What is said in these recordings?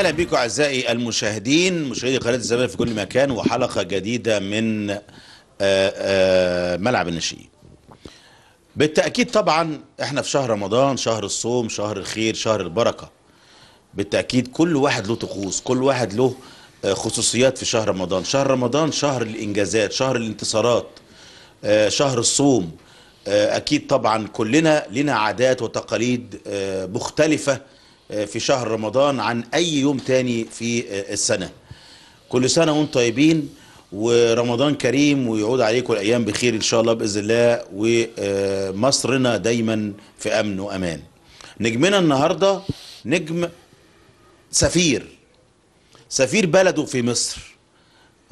اهلا بكم اعزائي المشاهدين مشاهدي قناه الزمالك في كل مكان وحلقه جديده من آه، آه، ملعب الناشئين بالتاكيد طبعا احنا في شهر رمضان شهر الصوم شهر الخير شهر البركه بالتاكيد كل واحد له طقوس كل واحد له آه، خصوصيات في شهر رمضان شهر رمضان شهر الانجازات شهر الانتصارات شهر الصوم اكيد طبعا كلنا لنا عادات وتقاليد مختلفه آه، في شهر رمضان عن أي يوم تاني في آه، السنة كل سنة وانتم طيبين ورمضان كريم ويعود عليكم الأيام بخير إن شاء الله بإذن الله ومصرنا دايما في أمن وأمان نجمنا النهاردة نجم سفير سفير بلده في مصر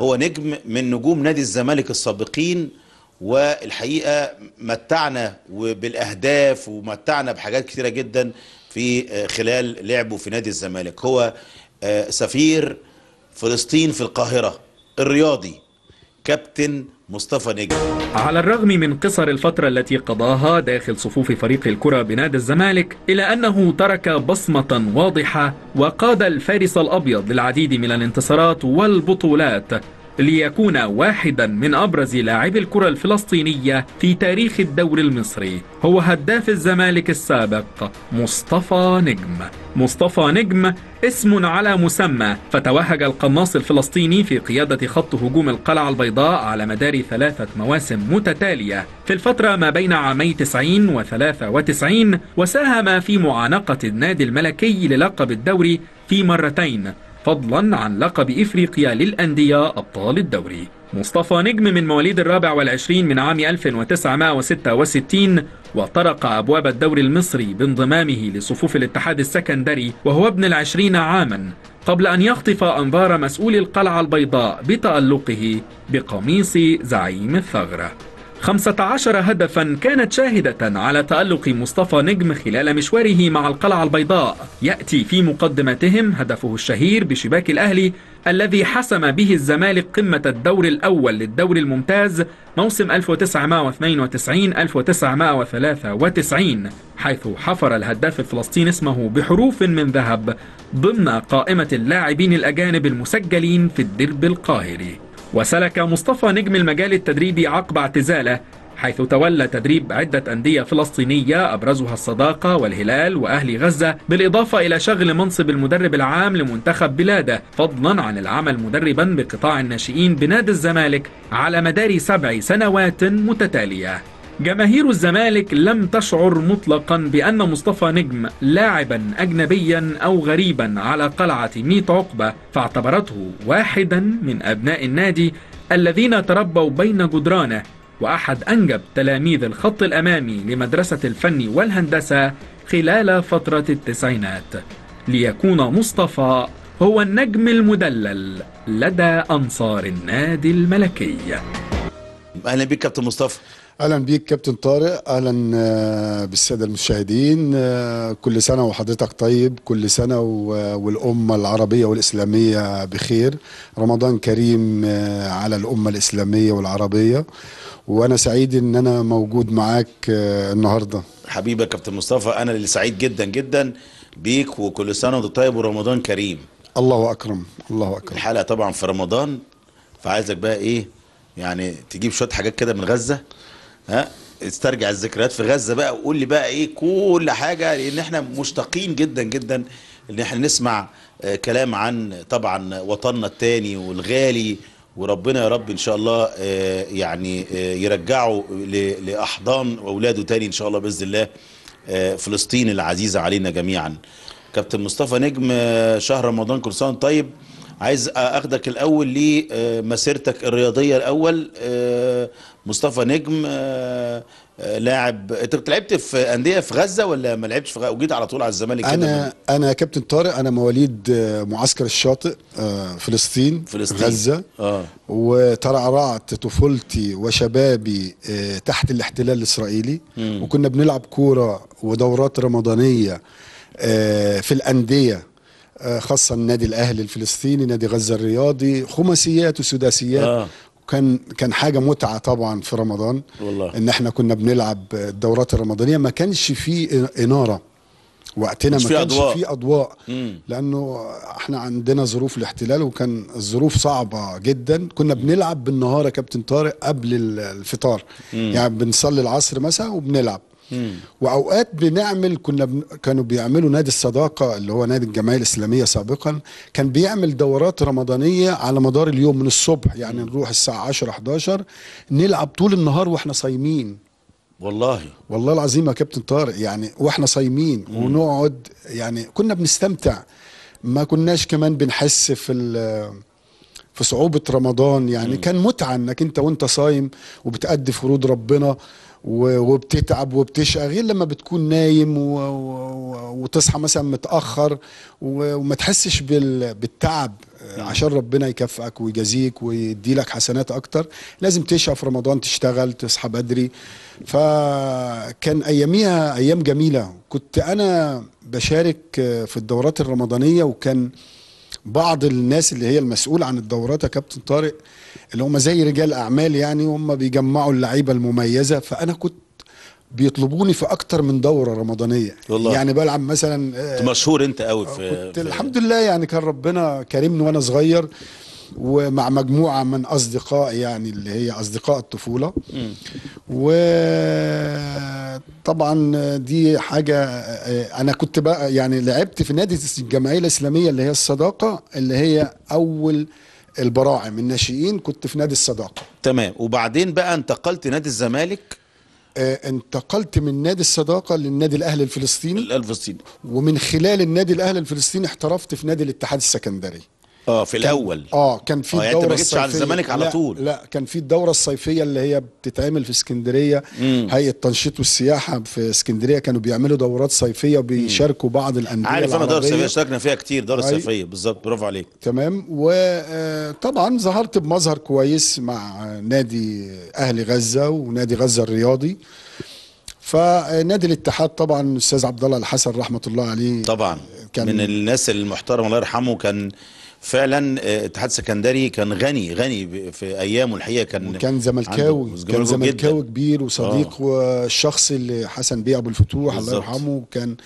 هو نجم من نجوم نادي الزمالك السابقين والحقيقه متعنا بالاهداف ومتعنا بحاجات كتيره جدا في آه، خلال لعبه في نادي الزمالك هو آه، سفير فلسطين في القاهرة الرياضي كابتن مصطفى نجم على الرغم من قصر الفترة التي قضاها داخل صفوف فريق الكرة بنادي الزمالك إلا أنه ترك بصمة واضحة وقاد الفارس الأبيض للعديد من الانتصارات والبطولات ليكون واحدا من أبرز لاعبي الكرة الفلسطينية في تاريخ الدوري المصري هو هداف الزمالك السابق مصطفى نجم مصطفى نجم اسم على مسمى فتوهج القناص الفلسطيني في قيادة خط هجوم القلعة البيضاء على مدار ثلاثة مواسم متتالية في الفترة ما بين عامي 90 و 93 وساهم في معانقة النادي الملكي للقب الدوري في مرتين فضلا عن لقب إفريقيا للأندية أبطال الدوري مصطفى نجم من مواليد الرابع والعشرين من عام 1966 وطرق أبواب الدوري المصري بانضمامه لصفوف الاتحاد السكندري وهو ابن العشرين عاما قبل أن يخطف أنظار مسؤول القلعة البيضاء بتألقه بقميص زعيم الثغرة 15 هدفا كانت شاهدة على تألق مصطفى نجم خلال مشواره مع القلعة البيضاء يأتي في مقدمتهم هدفه الشهير بشباك الأهلي الذي حسم به الزمالك قمة الدور الأول للدوري الممتاز موسم 1992-1993 حيث حفر الهداف الفلسطيني اسمه بحروف من ذهب ضمن قائمة اللاعبين الأجانب المسجلين في الدرب القاهري وسلك مصطفى نجم المجال التدريبي عقب اعتزاله حيث تولى تدريب عدة أندية فلسطينية أبرزها الصداقة والهلال وأهلي غزة بالإضافة إلى شغل منصب المدرب العام لمنتخب بلاده فضلا عن العمل مدربا بقطاع الناشئين بنادي الزمالك على مدار سبع سنوات متتالية جماهير الزمالك لم تشعر مطلقا بأن مصطفى نجم لاعبا أجنبيا أو غريبا على قلعة ميت عقبة فاعتبرته واحدا من أبناء النادي الذين تربوا بين جدرانه وأحد أنجب تلاميذ الخط الأمامي لمدرسة الفن والهندسة خلال فترة التسعينات ليكون مصطفى هو النجم المدلل لدى أنصار النادي الملكي أهلا بك كابتن مصطفى اهلا بيك كابتن طارق اهلا آه، بالساده المشاهدين آه، كل سنه وحضرتك طيب كل سنه والامه العربيه والاسلاميه بخير رمضان كريم آه، على الامه الاسلاميه والعربيه وانا سعيد ان انا موجود معاك النهارده حبيبي كابتن مصطفى انا اللي سعيد جدا جدا بيك وكل سنه وانت طيب ورمضان كريم الله اكرم الله اكرم الحلقه طبعا في رمضان فعايزك بقى ايه يعني تجيب شويه حاجات كده من غزه ها استرجع الذكريات في غزه بقى وقول لي بقى ايه كل حاجه لان احنا مشتاقين جدا جدا ان احنا نسمع آه، كلام عن طبعا وطننا التاني والغالي وربنا يا رب ان شاء الله آه، يعني آه، يرجعه لاحضان اولاده تاني ان شاء الله باذن الله فلسطين العزيزه علينا جميعا كابتن مصطفى نجم شهر رمضان كل سنه طيب عايز اخدك الاول لمسيرتك آه، الرياضيه الاول آه، مصطفى نجم آه، لاعب انت كنت لعبت في انديه في غزه ولا ما لعبتش في غزه وجيت على طول على الزمالك انا كده انا كابتن طارق انا مواليد معسكر الشاطئ فلسطين فلسطين غزه اه وترعرعت طفولتي وشبابي تحت الاحتلال الاسرائيلي م. وكنا بنلعب كوره ودورات رمضانيه في الانديه آه، خاصه النادي الاهلي الفلسطيني نادي غزه الرياضي خماسيات وسداسيات آه. كان كان حاجه متعه طبعا في رمضان والله. ان احنا كنا بنلعب الدورات الرمضانيه ما كانش فيه اناره وقتنا ما كانش أضواء. فيه اضواء مم. لانه احنا عندنا ظروف الاحتلال وكان الظروف صعبه جدا كنا بنلعب بالنهار يا كابتن طارق قبل الفطار مم. يعني بنصلي العصر مثلا وبنلعب واوقات بنعمل كنا بن... كانوا بيعملوا نادي الصداقه اللي هو نادي الجمعيه الاسلاميه سابقا كان بيعمل دورات رمضانيه على مدار اليوم من الصبح يعني نروح الساعه 10 11 نلعب طول النهار واحنا صايمين والله والله العظيم يا كابتن طارق يعني واحنا صايمين ونقعد يعني كنا بنستمتع ما كناش كمان بنحس في في صعوبة رمضان يعني مم. كان متعة انك انت وانت صايم وبتأدي فروض ربنا وبتتعب وبتشقى غير لما بتكون نايم وتصحى مثلا متاخر وما تحسش بالتعب عشان ربنا يكافئك ويجازيك ويدي لك حسنات اكتر لازم تشقى في رمضان تشتغل تصحى بدري فكان اياميها ايام جميله كنت انا بشارك في الدورات الرمضانيه وكان بعض الناس اللي هي المسؤول عن الدورات يا كابتن طارق اللي هم زي رجال اعمال يعني هم بيجمعوا اللعيبه المميزه فانا كنت بيطلبوني في اكتر من دوره رمضانيه والله. يعني بلعب مثلا آه، كنت مشهور انت قوي في, كنت في الحمد لله يعني كان ربنا كرمني وانا صغير ومع مجموعه من اصدقائي يعني اللي هي اصدقاء الطفوله م. وطبعا دي حاجه آه، انا كنت بقى يعني لعبت في نادي الجمعيه الاسلاميه اللي هي الصداقه اللي هي اول البراعم الناشئين كنت في نادي الصداقه تمام وبعدين بقى انتقلت نادي الزمالك آه انتقلت من نادي الصداقه للنادي الاهلي الفلسطيني الفلسطيني ومن خلال النادي الاهلي الفلسطيني احترفت في نادي الاتحاد السكندري اه في الاول اه كان في الدوره يعني انت ما جيتش على الزمالك على طول لا كان في الدوره الصيفيه اللي هي بتتعمل في اسكندريه هيئه التنشيط والسياحه في اسكندريه كانوا بيعملوا دورات صيفيه وبيشاركوا بعض الانديه عارف انا دوره صيفيه اشتركنا فيها كتير دوره صيفيه بالظبط برافو عليك تمام وطبعا آه، ظهرت بمظهر كويس مع نادي اهلي غزه ونادي غزه الرياضي فنادي الاتحاد طبعا الاستاذ عبد الله الحسن رحمه الله عليه طبعا كان من الناس المحترمه الله يرحمه كان فعلا آه، اتحاد سكندري كان غني غني في ايامه الحقيقه كان كان زملكاوي كان زملكاوي كبير وصديق آه. والشخص اللي حسن بيه ابو الفتوح الله يرحمه كان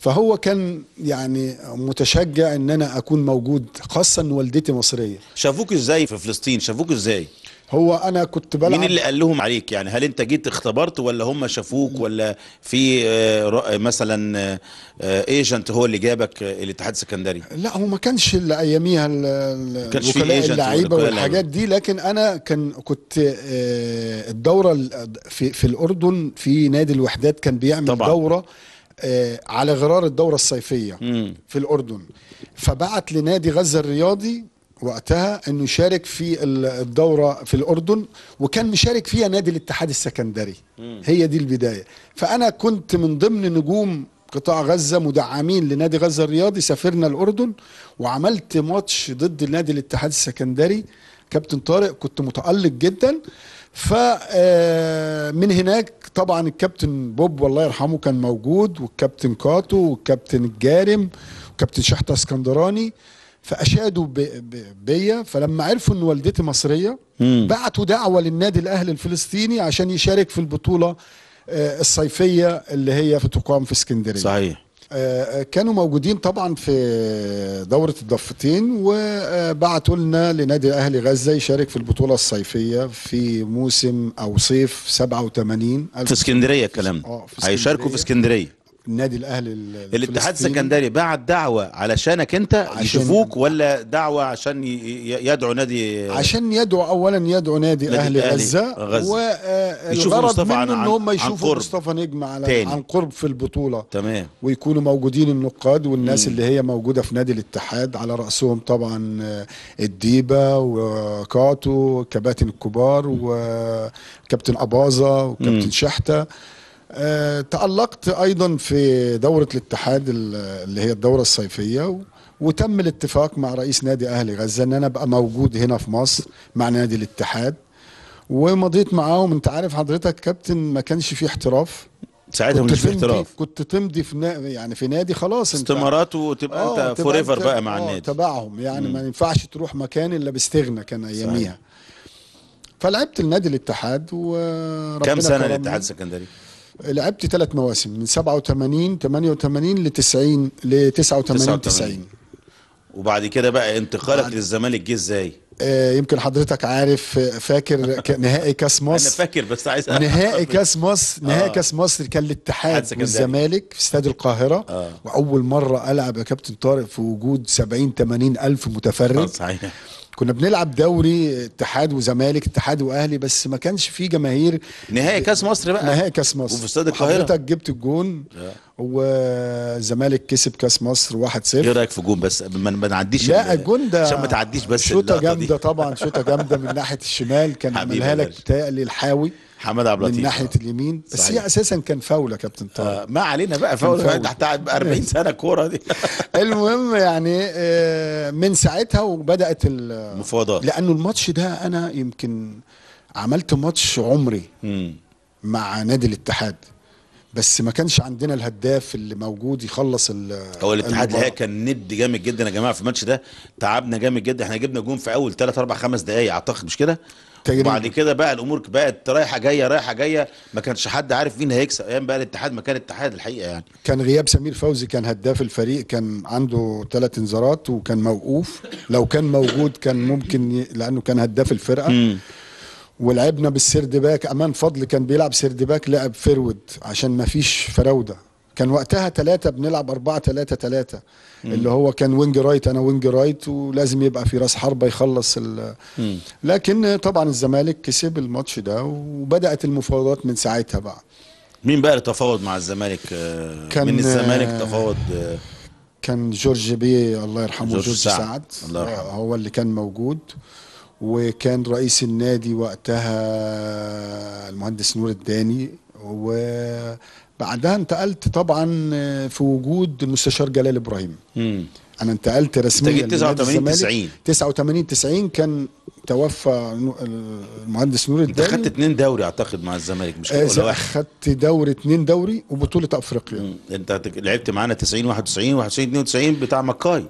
فهو كان يعني متشجع ان انا اكون موجود خاصه ان والدتي مصريه شافوك ازاي في فلسطين شافوك ازاي هو انا كنت بلعب مين اللي قال لهم عليك يعني هل انت جيت اختبرت ولا هم شافوك ولا في آه، مثلا ايجنت آه، هو اللي جابك الاتحاد السكندري لا هو ما كانش اللي اياميها وكلاء اللعيبه والحاجات دي لكن انا كان كنت آه، الدوره في في الاردن في نادي الوحدات كان بيعمل طبعًا. دوره على غرار الدوره الصيفيه مم. في الاردن فبعت لنادي غزه الرياضي وقتها انه يشارك في الدوره في الاردن وكان مشارك فيها نادي الاتحاد السكندري هي دي البدايه فانا كنت من ضمن نجوم قطاع غزه مدعمين لنادي غزه الرياضي سافرنا الاردن وعملت ماتش ضد نادي الاتحاد السكندري كابتن طارق كنت متالق جدا ف آه، من هناك طبعا الكابتن بوب الله يرحمه كان موجود والكابتن كاتو والكابتن الجارم وكابتن شحته اسكندراني فاشادوا بيا فلما عرفوا ان والدتي مصريه بعتوا دعوه للنادي الاهلي الفلسطيني عشان يشارك في البطوله آه، الصيفيه اللي هي في تقام في اسكندريه صحيح آه، آه، كانوا موجودين طبعا في دورة الضفتين وبعتوا لنا لنادي أهلي غزة يشارك في البطولة الصيفية في موسم أو صيف 87 في اسكندرية الكلام هيشاركوا في اسكندرية النادي الاهلي الاتحاد السكندري بعت دعوه علشانك انت عشان يشوفوك ولا دعوه عشان يدعو نادي عشان يدعو اولا يدعو نادي, نادي اهلي غزه والغرض آه، منه عن ان هم يشوفوا مصطفى نجم على تاني. عن قرب في البطوله تمام ويكونوا موجودين النقاد والناس مم. اللي هي موجوده في نادي الاتحاد على راسهم طبعا آه، الديبه وكاتو كباتن الكبار وكابتن اباظه وكابتن شحته آه، تألقت أيضا في دورة الاتحاد اللي هي الدورة الصيفية وتم الاتفاق مع رئيس نادي أهلي غزة أن أنا أبقى موجود هنا في مصر مع نادي الاتحاد ومضيت معاهم أنت عارف حضرتك كابتن ما كانش فيه احتراف ساعتها مش في احتراف كنت تمضي في نا... يعني في نادي خلاص انت استمارات وتبقى آه، انت فور ايفر بقى مع آه، النادي تبعهم يعني مم. ما ينفعش تروح مكان الا باستغنى كان اياميها فلعبت النادي الاتحاد وربنا كم سنه الاتحاد السكندري؟ لعبت ثلاث مواسم من 87 88 ل 90 ل 89 90 وبعد كده بقى انتقالك للزمالك جه ازاي؟ آه، يمكن حضرتك عارف فاكر نهائي كاس مصر انا آه. فاكر بس عايز نهائي كاس مصر نهائي آه. كاس مصر كان الاتحاد والزمالك في استاد القاهره آه. واول مره العب يا كابتن طارق في وجود 70 80 الف متفرج آه، صحيح كنا بنلعب دوري اتحاد وزمالك اتحاد واهلي بس ما كانش فيه جماهير نهائي كاس مصر بقى نهائي كاس مصر وفي استاد القاهره حضرتك جبت الجون آه. والزمالك كسب كاس مصر 1-0 ايه رايك في جون بس ما نعديش لا الجون ده عشان ما تعديش بس شوطه جامده طبعا شوطه جامده من ناحيه الشمال كان عملها لك بتهيألي الحاوي حمد عبد اللطيف من ناحيه آه. اليمين بس صحيح. هي اساسا كان فاوله كابتن طارق آه ما علينا بقى فاوله فاول تحت 40 سنه كوره دي المهم يعني آه، من ساعتها وبدات المفاوضات لانه الماتش ده انا يمكن عملت ماتش عمري م. مع نادي الاتحاد بس ما كانش عندنا الهداف اللي موجود يخلص هو الاتحاد الحقيقه كان ند جامد جدا يا جماعه في الماتش ده تعبنا جامد جدا احنا جبنا جون في اول ثلاث اربع خمس دقائق اعتقد مش كده التجريب وبعد كده بقى الامور بقت رايحه جايه رايحه جايه ما كانش حد عارف مين هيكسب ايام بقى الاتحاد ما كان الاتحاد الحقيقه يعني كان غياب سمير فوزي كان هداف الفريق كان عنده ثلاث انذارات وكان موقوف لو كان موجود كان ممكن ي... لانه كان هداف الفرقه ولعبنا بالسرد باك امان فضل كان بيلعب سرد باك لعب فرود عشان ما فيش فراوده كان وقتها ثلاثة بنلعب أربعة ثلاثة ثلاثة اللي هو كان وينج رايت أنا وينج رايت ولازم يبقى في راس حربة يخلص ال... لكن طبعا الزمالك كسب الماتش ده وبدأت المفاوضات من ساعتها بقى مين بقى اللي تفاوض مع الزمالك آه، كان من الزمالك آه، تفاوض كان جورج بي الله يرحمه جورج, جورج سعد, سعد الله يرحمه هو اللي كان موجود وكان رئيس النادي وقتها المهندس نور الداني و بعدها انتقلت طبعا آه، في وجود المستشار جلال ابراهيم مم. انا انتقلت رسميا انت 89 90 89 90 كان توفى المهندس نور انت خدت اثنين دوري اعتقد مع الزمالك مش كده آه، ولا خدت دوري اثنين دوري وبطوله افريقيا مم. انت لعبت معانا 90 91 91 92 بتاع مكاي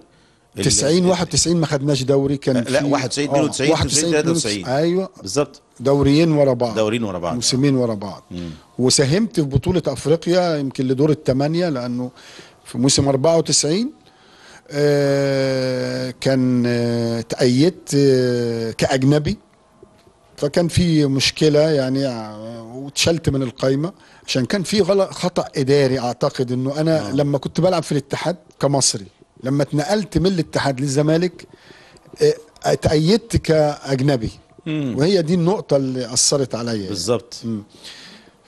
90 91 ما خدناش دوري كان لا 91 92 91 93 ايوه بالظبط دوريين ورا بعض دوريين ورا بعض موسمين ورا بعض مم. وساهمت في بطوله افريقيا يمكن لدور الثمانيه لانه في موسم 94 آه، كان آه، تأيدت آه، كأجنبي فكان في مشكلة يعني واتشلت من القايمة عشان كان في غلط خطأ إداري أعتقد إنه أنا نعم. لما كنت بلعب في الاتحاد كمصري لما اتنقلت من الاتحاد للزمالك اتأيدت كأجنبي وهي دي النقطة اللي أثرت عليا بالظبط يعني.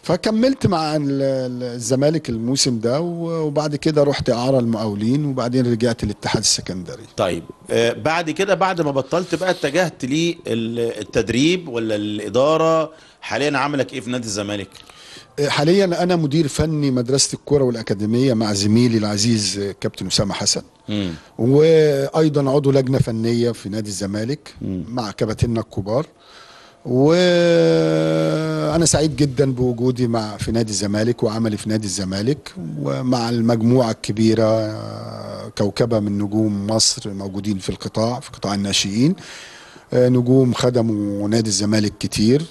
فكملت مع الزمالك الموسم ده وبعد كده رحت اعاره المقاولين وبعدين رجعت للاتحاد السكندري طيب آه، بعد كده بعد ما بطلت بقى اتجهت للتدريب ولا الاداره حاليا عاملك ايه في نادي الزمالك آه، حاليا انا مدير فني مدرسه الكره والاكاديميه مع زميلي العزيز آه، كابتن اسامه حسن مم. وايضا عضو لجنه فنيه في نادي الزمالك مم. مع كباتننا الكبار وانا سعيد جدا بوجودي مع في نادي الزمالك وعملي في نادي الزمالك ومع المجموعه الكبيره آه، كوكبه من نجوم مصر موجودين في القطاع في قطاع الناشئين آه، نجوم خدموا نادي الزمالك كتير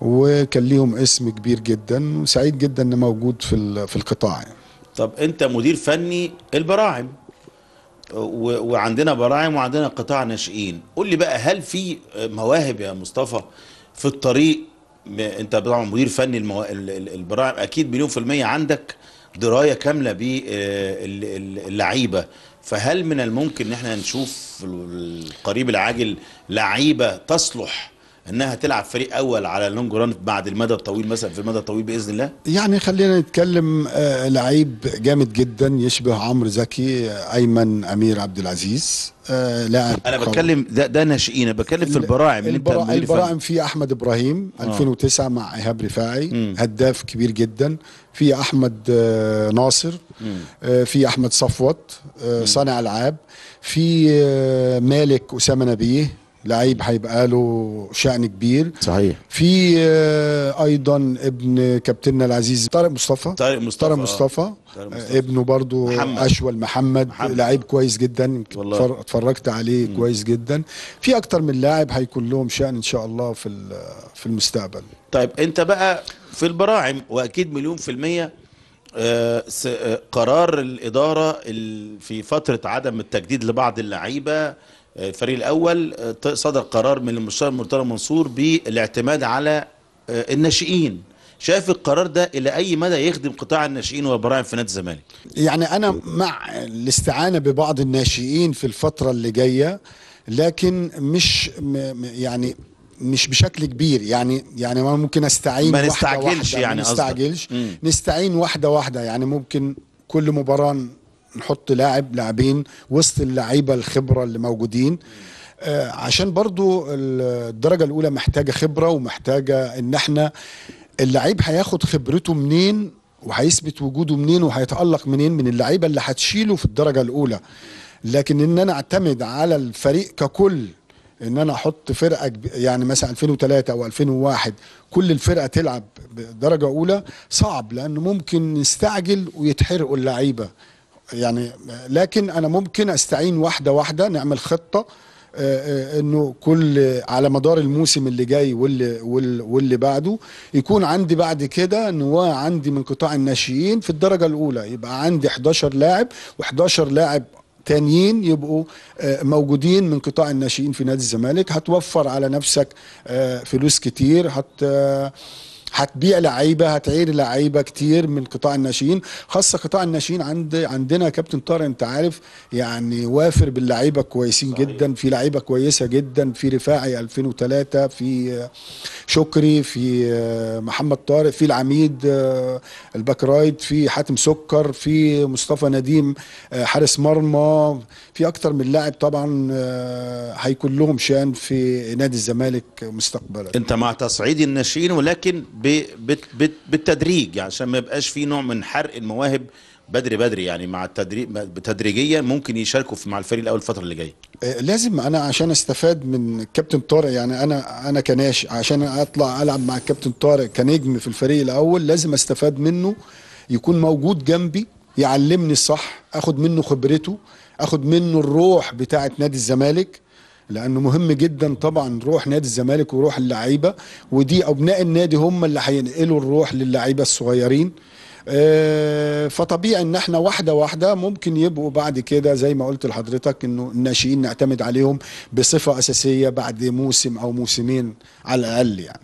وكان ليهم اسم كبير جدا وسعيد جدا ان موجود في في القطاع يعني. طب انت مدير فني البراعم وعندنا براعم وعندنا قطاع ناشئين قول لي بقى هل في مواهب يا مصطفى في الطريق انت طبعا مدير فني المو... البراعم اكيد مليون في المية عندك دراية كاملة باللعيبة آه، فهل من الممكن ان احنا نشوف القريب العاجل لعيبة تصلح انها تلعب فريق اول على اللونج ران بعد المدى الطويل مثلا في المدى الطويل باذن الله يعني خلينا نتكلم آه، لعيب جامد جدا يشبه عمرو زكي آه، ايمن امير عبد العزيز آه، لاعب انا بتكلم ده ده ناشئين بتكلم في البراعم البرا... البراعم في احمد ابراهيم 2009 مع ايهاب رفاعي م. هداف كبير جدا في احمد ناصر آه في احمد صفوت صانع العاب في مالك اسامه نبيه لعيب هيبقى له شأن كبير صحيح في آه، ايضا ابن كابتننا العزيز طارق مصطفى طارق مصطفى طارق مصطفى, طارق آه، مصطفى. ابنه برضو محمد. اشول محمد, محمد. لعيب كويس جدا والله. اتفرجت عليه م. كويس جدا في اكتر من لاعب هيكون لهم شأن ان شاء الله في في المستقبل طيب انت بقى في البراعم واكيد مليون في الميه آه، قرار الإدارة في فترة عدم التجديد لبعض اللعيبة الفريق الاول آه، صدر قرار من المستشار مرتضى منصور بالاعتماد على آه، الناشئين شايف القرار ده الى اي مدى يخدم قطاع الناشئين والبراعم في نادي الزمالك يعني انا مع الاستعانه ببعض الناشئين في الفتره اللي جايه لكن مش يعني مش بشكل كبير يعني يعني ما ممكن استعين ما نستعجلش واحدة واحدة يعني نستعجلش أصدق. نستعين واحده واحده يعني ممكن كل مباراه نحط لاعب لاعبين وسط اللعيبه الخبره اللي موجودين آه، عشان برضو الدرجه الاولى محتاجه خبره ومحتاجه ان احنا اللعيب هياخد خبرته منين وهيثبت وجوده منين وهيتالق منين من اللعيبه اللي هتشيله في الدرجه الاولى لكن ان انا اعتمد على الفريق ككل ان انا احط فرقه يعني مثلا 2003 او 2001 كل الفرقه تلعب بدرجة اولى صعب لانه ممكن نستعجل ويتحرقوا اللعيبه يعني لكن انا ممكن استعين واحده واحده نعمل خطه آه، آه، انه كل على مدار الموسم اللي جاي واللي واللي بعده يكون عندي بعد كده نواه عندي من قطاع الناشئين في الدرجه الاولى يبقى عندي 11 لاعب و11 لاعب تانيين يبقوا آه، موجودين من قطاع الناشئين في نادي الزمالك هتوفر على نفسك فلوس كتير هت هتبيع لعيبه هتعير لعيبه كتير من قطاع الناشئين خاصه قطاع الناشئين عند عندنا كابتن طارق انت عارف يعني وافر باللعيبه كويسين صحيح. جدا في لعيبه كويسه جدا في رفاعي 2003 في شكري في محمد طارق في العميد آه، الباك رايد في حاتم سكر في مصطفى نديم آه، حارس مرمى في اكتر من لاعب طبعا آه، هيكون لهم شان في نادي الزمالك مستقبلا انت مع تصعيد الناشئين ولكن بالتدريج يعني عشان ما يبقاش في نوع من حرق المواهب بدري بدري يعني مع التدريب تدريجيا ممكن يشاركوا في مع الفريق الاول الفتره اللي جايه آه، لازم انا عشان استفاد من الكابتن طارق يعني انا انا كناش عشان اطلع العب مع الكابتن طارق كنجم في الفريق الاول لازم استفاد منه يكون موجود جنبي يعلمني الصح اخد منه خبرته اخد منه الروح بتاعه نادي الزمالك لانه مهم جدا طبعا روح نادي الزمالك وروح اللعيبه ودي ابناء النادي هم اللي هينقلوا الروح للعيبه الصغيرين آه، فطبيعي ان احنا واحده واحده ممكن يبقوا بعد كده زي ما قلت لحضرتك انه الناشئين نعتمد عليهم بصفه اساسيه بعد موسم او موسمين على الاقل يعني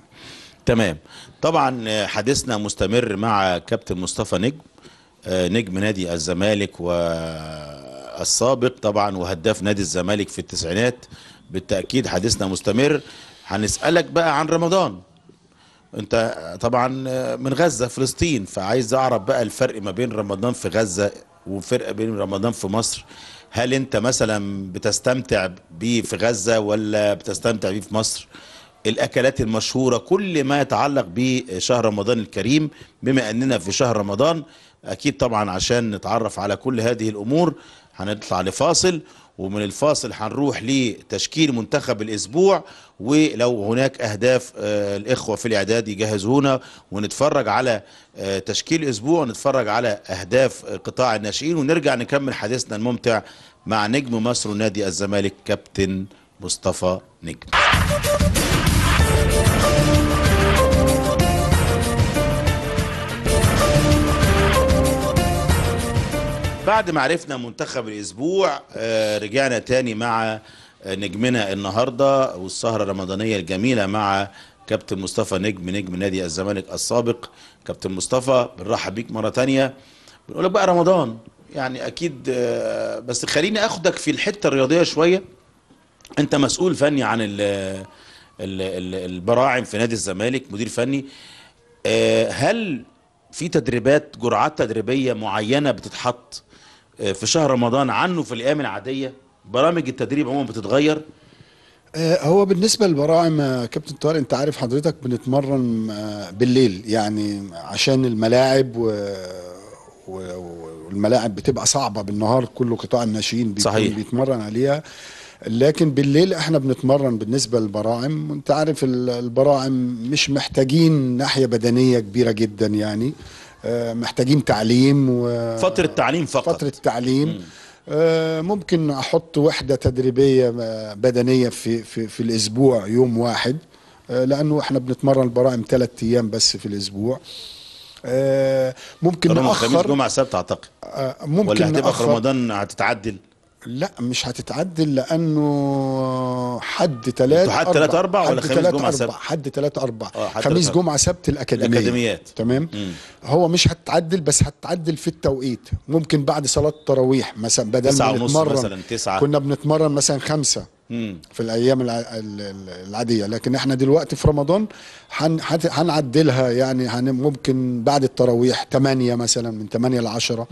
تمام طبعا حديثنا مستمر مع كابتن مصطفى نجم آه، نجم نادي الزمالك والسابق طبعا وهداف نادي الزمالك في التسعينات بالتأكيد حديثنا مستمر هنسألك بقى عن رمضان انت طبعا من غزة فلسطين فعايز اعرف بقى الفرق ما بين رمضان في غزة وفرق بين رمضان في مصر هل انت مثلا بتستمتع بيه في غزة ولا بتستمتع بيه في مصر الاكلات المشهورة كل ما يتعلق بشهر رمضان الكريم بما اننا في شهر رمضان اكيد طبعا عشان نتعرف على كل هذه الامور هنطلع لفاصل ومن الفاصل هنروح لتشكيل منتخب الاسبوع ولو هناك اهداف آه، الاخوه في الاعداد يجهزونا ونتفرج على آه، تشكيل اسبوع ونتفرج على اهداف آه، قطاع الناشئين ونرجع نكمل حديثنا الممتع مع نجم مصر ونادي الزمالك كابتن مصطفى نجم بعد ما عرفنا منتخب الاسبوع آه، رجعنا تاني مع نجمنا النهارده والسهره الرمضانيه الجميله مع كابتن مصطفى نجم نجم نادي الزمالك السابق كابتن مصطفى بنرحب بيك مره تانية بنقول لك بقى رمضان يعني اكيد آه، بس خليني اخدك في الحته الرياضيه شويه انت مسؤول فني عن البراعم في نادي الزمالك مدير فني آه، هل في تدريبات جرعات تدريبيه معينه بتتحط آه، في شهر رمضان عنه في الايام العاديه برامج التدريب عموما بتتغير آه، هو بالنسبه للبراعم آه، كابتن طارق انت عارف حضرتك بنتمرن بالليل يعني عشان الملاعب و... والملاعب بتبقى صعبه بالنهار كله قطاع الناشئين صحيح. بيتمرن عليها لكن بالليل احنا بنتمرن بالنسبه للبراعم وانت عارف البراعم مش محتاجين ناحيه بدنيه كبيره جدا يعني آه، محتاجين تعليم و... فترة تعليم فقط فترة تعليم آه، ممكن احط وحده تدريبيه آه، بدنيه في في, في الاسبوع يوم واحد لانه احنا بنتمرن البراعم ثلاث ايام بس في الاسبوع ممكن ناخر خميس جمعه سبت اعتقد ممكن ولا هتبقى في رمضان هتتعدل لا مش هتتعدل لانه حد ثلاث حد ثلاث اربع ولا خميس جمعه سبت حد ثلاث اربع آه، خميس جمعه سبت الاكاديميه الاكاديميات تمام مم. هو مش هتتعدل بس هتتعدل في التوقيت ممكن بعد صلاه التراويح مثلا بدل ما نتمرن مثلا تسعة. كنا بنتمرن مثلا خمسة في الايام العاديه لكن احنا دلوقتي في رمضان هنعدلها يعني ممكن بعد التراويح 8 مثلا من 8 ل 10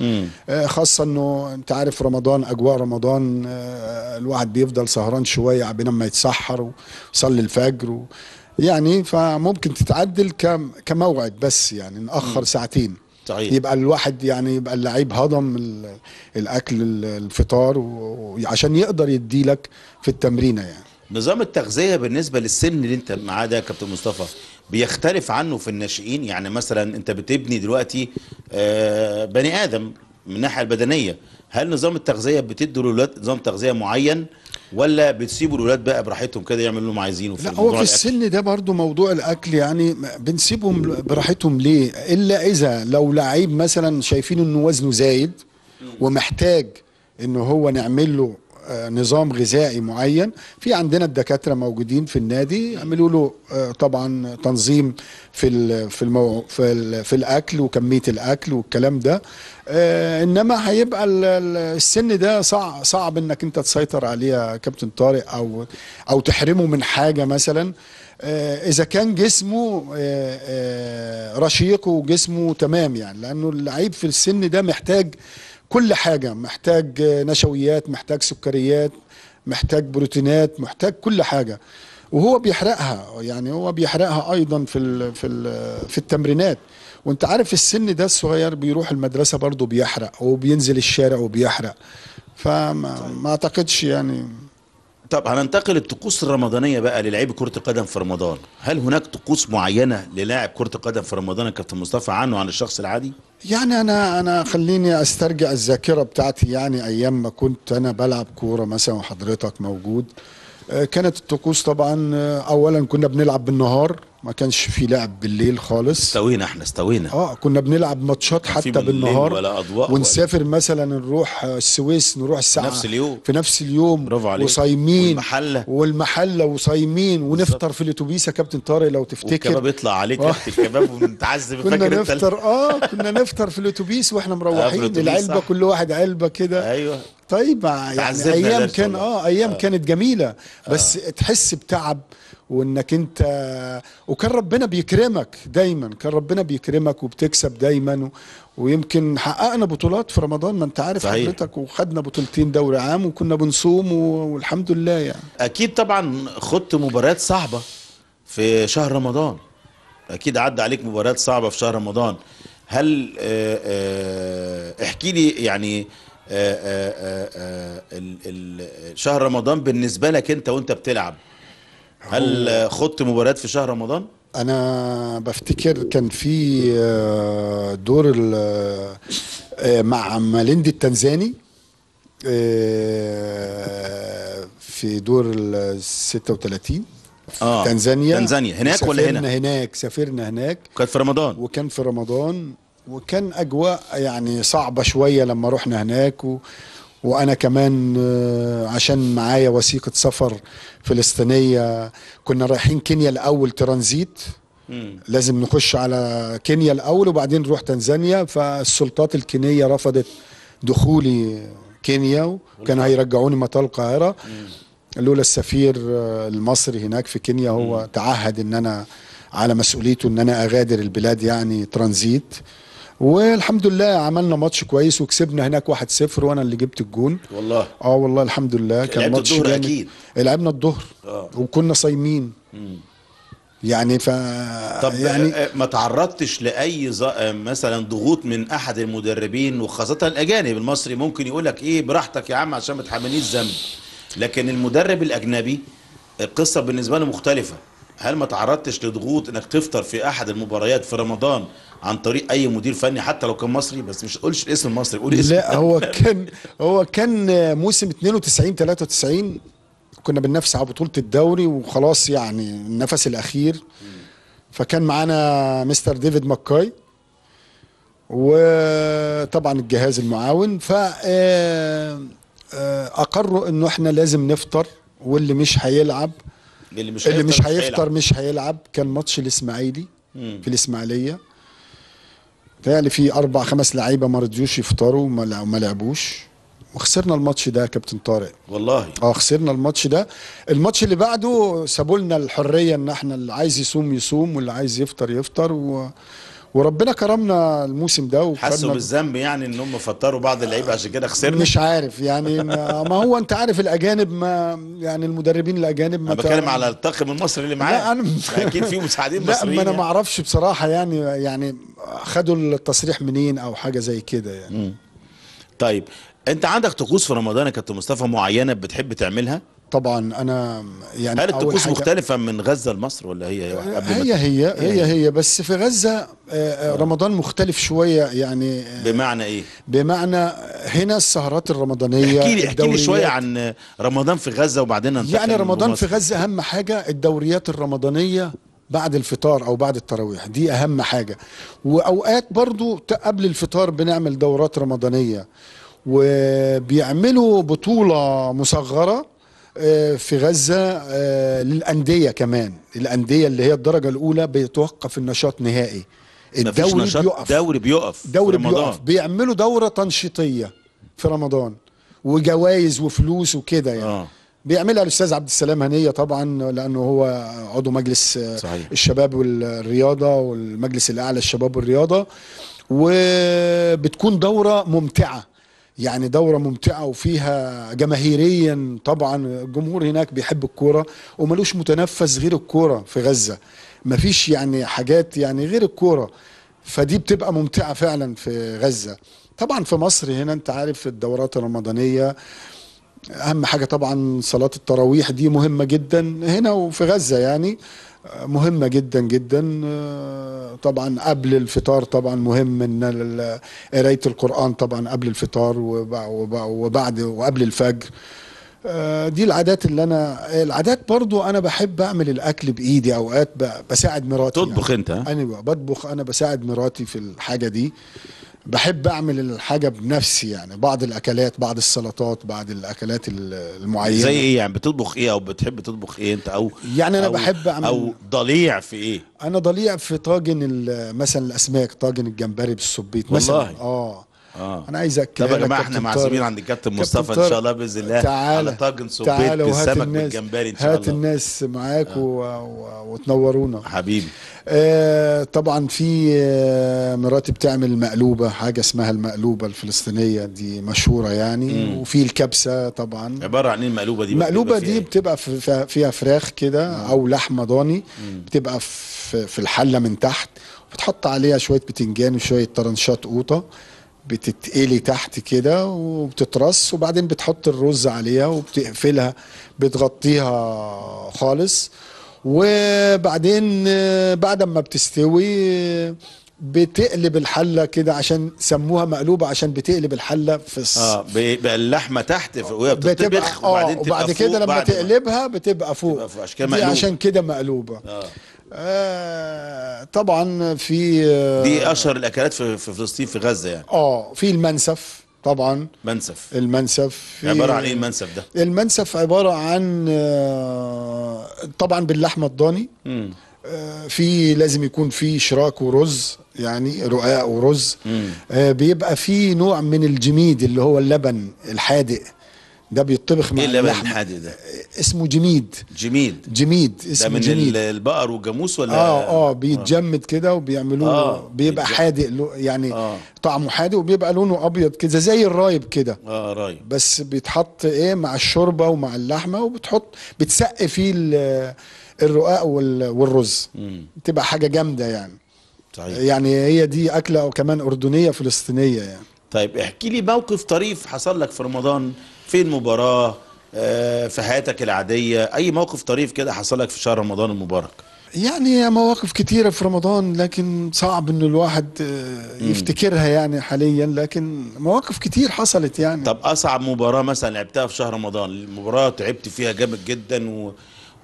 خاصه انه انت عارف رمضان اجواء رمضان آه، الواحد بيفضل سهران شويه عبين ما يتسحر ويصلي الفجر و يعني فممكن تتعدل كموعد بس يعني ناخر ساعتين صحيح. يبقى الواحد يعني يبقى اللعيب هضم الاكل الفطار وعشان يقدر يدي لك في التمرينه يعني نظام التغذيه بالنسبه للسن اللي انت معاه ده يا كابتن مصطفى بيختلف عنه في الناشئين يعني مثلا انت بتبني دلوقتي آه، بني ادم من الناحيه البدنيه هل نظام التغذيه بتدوا للولاد نظام تغذيه معين ولا بتسيبوا الولاد بقى براحتهم كده يعملوا اللي هم عايزينه في لا هو في السن ده برضو موضوع الاكل يعني بنسيبهم براحتهم ليه الا اذا لو لعيب مثلا شايفين انه وزنه زايد ومحتاج ان هو نعمل له آه، نظام غذائي معين في عندنا الدكاتره موجودين في النادي يعملوا له آه، طبعا تنظيم في في في, في الاكل وكميه الاكل والكلام ده آه، انما هيبقى السن ده صعب صعب انك انت تسيطر عليه يا كابتن طارق او او تحرمه من حاجه مثلا اذا كان جسمه رشيق وجسمه تمام يعني لانه اللعيب في السن ده محتاج كل حاجة محتاج نشويات محتاج سكريات محتاج بروتينات محتاج كل حاجة وهو بيحرقها يعني هو بيحرقها ايضا في الـ في الـ في التمرينات وانت عارف السن ده الصغير بيروح المدرسه برضه بيحرق وبينزل الشارع وبيحرق فما طيب. ما اعتقدش يعني طب هننتقل الطقوس الرمضانيه بقى للعيب كره القدم في رمضان هل هناك طقوس معينه للاعب كره القدم في رمضان كابتن مصطفى عنه عن الشخص العادي يعني انا انا خليني استرجع الذاكره بتاعتي يعني ايام ما كنت انا بلعب كوره مثلا وحضرتك موجود آه، كانت الطقوس طبعا آه، اولا كنا بنلعب بالنهار ما كانش في لعب بالليل خالص استوينا احنا استوينا اه كنا بنلعب ماتشات حتى بالنهار ولا اضواء ونسافر ولا. مثلا نروح آه، السويس نروح الساعه نفس اليوم في نفس اليوم وصايمين والمحله والمحله وصايمين ونفطر في الاتوبيس يا كابتن طارق لو تفتكر الكباب يطلع عليك كابتن الكباب ونتعذب كنا نفطر اه كنا نفطر في الاتوبيس واحنا مروحين العلبه كل واحد علبه كده ايوه طيب آه، يعني ايام كان اه ايام آه. كانت جميله آه. بس آه. تحس بتعب وانك انت وكان ربنا بيكرمك دايما كان ربنا بيكرمك وبتكسب دايما ويمكن حققنا بطولات في رمضان ما انت عارف حضرتك وخدنا بطولتين دوري عام وكنا بنصوم والحمد لله يعني اكيد طبعا خدت مباريات صعبه في شهر رمضان اكيد عدى عليك مباريات صعبه في شهر رمضان هل آه، احكي لي يعني آه، آه، آه، شهر رمضان بالنسبه لك انت وانت بتلعب هل خضت مباريات في شهر رمضان انا بفتكر كان في دور مع ماليندي التنزاني في دور ال 36 اه تنزانيا تنزانيا هناك ولا هنا؟ هناك سافرنا هناك وكان في رمضان وكان في رمضان وكان اجواء يعني صعبه شويه لما رحنا هناك و... وانا كمان آه، عشان معايا وثيقه سفر فلسطينيه كنا رايحين كينيا الاول ترانزيت لازم نخش على كينيا الاول وبعدين نروح تنزانيا فالسلطات الكينيه رفضت دخولي كينيا وكانوا هيرجعوني مطار القاهره لولا السفير آه، المصري هناك في كينيا هو تعهد ان انا على مسؤوليته ان انا اغادر البلاد يعني ترانزيت والحمد لله عملنا ماتش كويس وكسبنا هناك 1-0 وانا اللي جبت الجون والله اه والله الحمد لله كان ماتش الظهر اكيد لعبنا الظهر آه. وكنا صايمين يعني ف طب يعني آه، ما تعرضتش لاي ز... آه، مثلا ضغوط من احد المدربين وخاصه الاجانب المصري ممكن يقول لك ايه براحتك يا عم عشان ما تحملنيش ذنب لكن المدرب الاجنبي القصه بالنسبه له مختلفه هل ما تعرضتش لضغوط انك تفطر في احد المباريات في رمضان عن طريق اي مدير فني حتى لو كان مصري بس مش قولش الاسم المصري قول لا هو كان هو كان موسم 92 93 كنا بننافس على بطوله الدوري وخلاص يعني النفس الاخير فكان معانا مستر ديفيد ماكاي وطبعا الجهاز المعاون ف آه، آه، اقروا انه احنا لازم نفطر واللي مش هيلعب اللي مش اللي مش هيفطر مش هيلعب كان ماتش الاسماعيلي في الاسماعيليه بتهيألي في اربع خمس لعيبه ما رضيوش يفطروا وما لعبوش وخسرنا الماتش ده يا كابتن طارق والله اه خسرنا الماتش ده الماتش اللي بعده سابوا لنا الحريه ان احنا اللي عايز يصوم يصوم واللي عايز يفطر يفطر و... وربنا كرمنا الموسم ده وحسوا بالذنب يعني ان هم فطروا بعض اللعيبه عشان كده خسرنا مش عارف يعني ما هو انت عارف الاجانب ما يعني المدربين الاجانب ما انا بتكلم على الطاقم المصري اللي معاه انا اكيد في مساعدين مصريين لا ما انا يعني. ما اعرفش بصراحه يعني يعني خدوا التصريح منين او حاجه زي كده يعني طيب انت عندك طقوس في رمضان يا كابتن مصطفى معينه بتحب تعملها طبعا انا يعني هل الطقوس مختلفه من غزه لمصر ولا هي قبل هي هي هي هي يعني. هي بس في غزه آه، آه، آه. رمضان مختلف شويه يعني بمعنى ايه بمعنى هنا السهرات الرمضانيه احكي لي احكي لي شويه عن رمضان في غزه وبعدين يعني رمضان في غزه اهم حاجه الدوريات الرمضانيه بعد الفطار او بعد التراويح دي اهم حاجه واوقات برضو قبل الفطار بنعمل دورات رمضانيه وبيعملوا بطوله مصغره آه، في غزة آه، للأندية كمان الأندية اللي هي الدرجة الأولى بيتوقف النشاط نهائي الدوري بيقف دوري بيقف دوري بيقف بيعملوا دورة تنشيطية في رمضان وجوائز وفلوس وكده يعني آه. بيعملها الاستاذ عبد السلام هنيه طبعا لانه هو عضو مجلس آه، صحيح. الشباب والرياضه والمجلس الاعلى للشباب والرياضه وبتكون دوره ممتعه يعني دورة ممتعة وفيها جماهيريا طبعا الجمهور هناك بيحب الكورة وملوش متنفس غير الكورة في غزة مفيش يعني حاجات يعني غير الكورة فدي بتبقى ممتعة فعلا في غزة طبعا في مصر هنا انت عارف الدورات الرمضانية اهم حاجة طبعا صلاة التراويح دي مهمة جدا هنا وفي غزة يعني مهمه جدا جدا آه، طبعا قبل الفطار طبعا مهم ان قرايه القران طبعا قبل الفطار وبعد وقبل الفجر آه، دي العادات اللي انا العادات برضو انا بحب اعمل الاكل بايدي اوقات بساعد مراتي تطبخ يعني. انت انا أيوة، بطبخ انا بساعد مراتي في الحاجه دي بحب اعمل الحاجه بنفسي يعني بعض الاكلات بعض السلطات بعض الاكلات المعينه زي ايه يعني بتطبخ ايه او بتحب تطبخ ايه انت او يعني انا أو بحب اعمل او ضليع في ايه انا ضليع في طاجن مثلا الاسماك طاجن الجمبري بالسبيط مثلا اه آه. انا عايز اكد طب يا جماعه احنا معزومين عند الكابتن مصطفى ان شاء الله باذن الله تعالى. على طاجن سبيط بالسمك بالجمبري ان شاء الله هات الناس معاك آه. و... وتنورونا حبيبي آه طبعا في آه مراتي بتعمل مقلوبه حاجه اسمها المقلوبه الفلسطينيه دي مشهوره يعني مم. وفي الكبسه طبعا عباره عن ايه المقلوبه دي المقلوبه دي إيه؟ بتبقى فيها, فيها فراخ كده او لحمه ضاني مم. بتبقى في, في الحله من تحت وبتحط عليها شويه بتنجان وشويه طرنشات قوطه بتتقلي تحت كده وبتترص وبعدين بتحط الرز عليها وبتقفلها بتغطيها خالص وبعدين بعد ما بتستوي بتقلب الحله كده عشان سموها مقلوبه عشان بتقلب الحله في الص... اه بيبقى اللحمه تحت وهي بتطبخ وبعدين آه، تبقى وبعد كده لما تقلبها بتبقى فوق, بتبقى فوق. عشان كده مقلوبه آه. آه طبعا في آه دي اشهر الاكلات في فلسطين في غزه يعني اه في المنسف طبعا منسف المنسف عباره عن ايه المنسف ده المنسف عباره عن آه طبعا باللحمه الضاني م. آه، في لازم يكون في شراك ورز يعني رقاق ورز آه، بيبقى في نوع من الجميد اللي هو اللبن الحادق ده بيطبخ مع ايه اللبن اللحم. الحادق ده؟ اسمه جميد جميد جميد اسمه ده من جميد البقر والجاموس ولا اه اه بيتجمد آه. كده وبيعملوه آه بيبقى بيتجمد. حادق له يعني آه طعمه حادق وبيبقى لونه ابيض كده زي الرايب كده اه رايب بس بيتحط ايه مع الشوربه ومع اللحمه وبتحط بتسقي فيه الرقاق والرز مم. تبقى حاجه جامده يعني طيب. يعني هي دي اكله كمان اردنيه فلسطينيه يعني طيب احكي لي موقف طريف حصل لك في رمضان في المباراه آه، في حياتك العاديه اي موقف طريف كده حصلك في شهر رمضان المبارك يعني مواقف كتيرة في رمضان لكن صعب انه الواحد آه، يفتكرها يعني حاليا لكن مواقف كتير حصلت يعني طب اصعب مباراة مثلا لعبتها في شهر رمضان المباراة تعبت فيها جامد جدا و...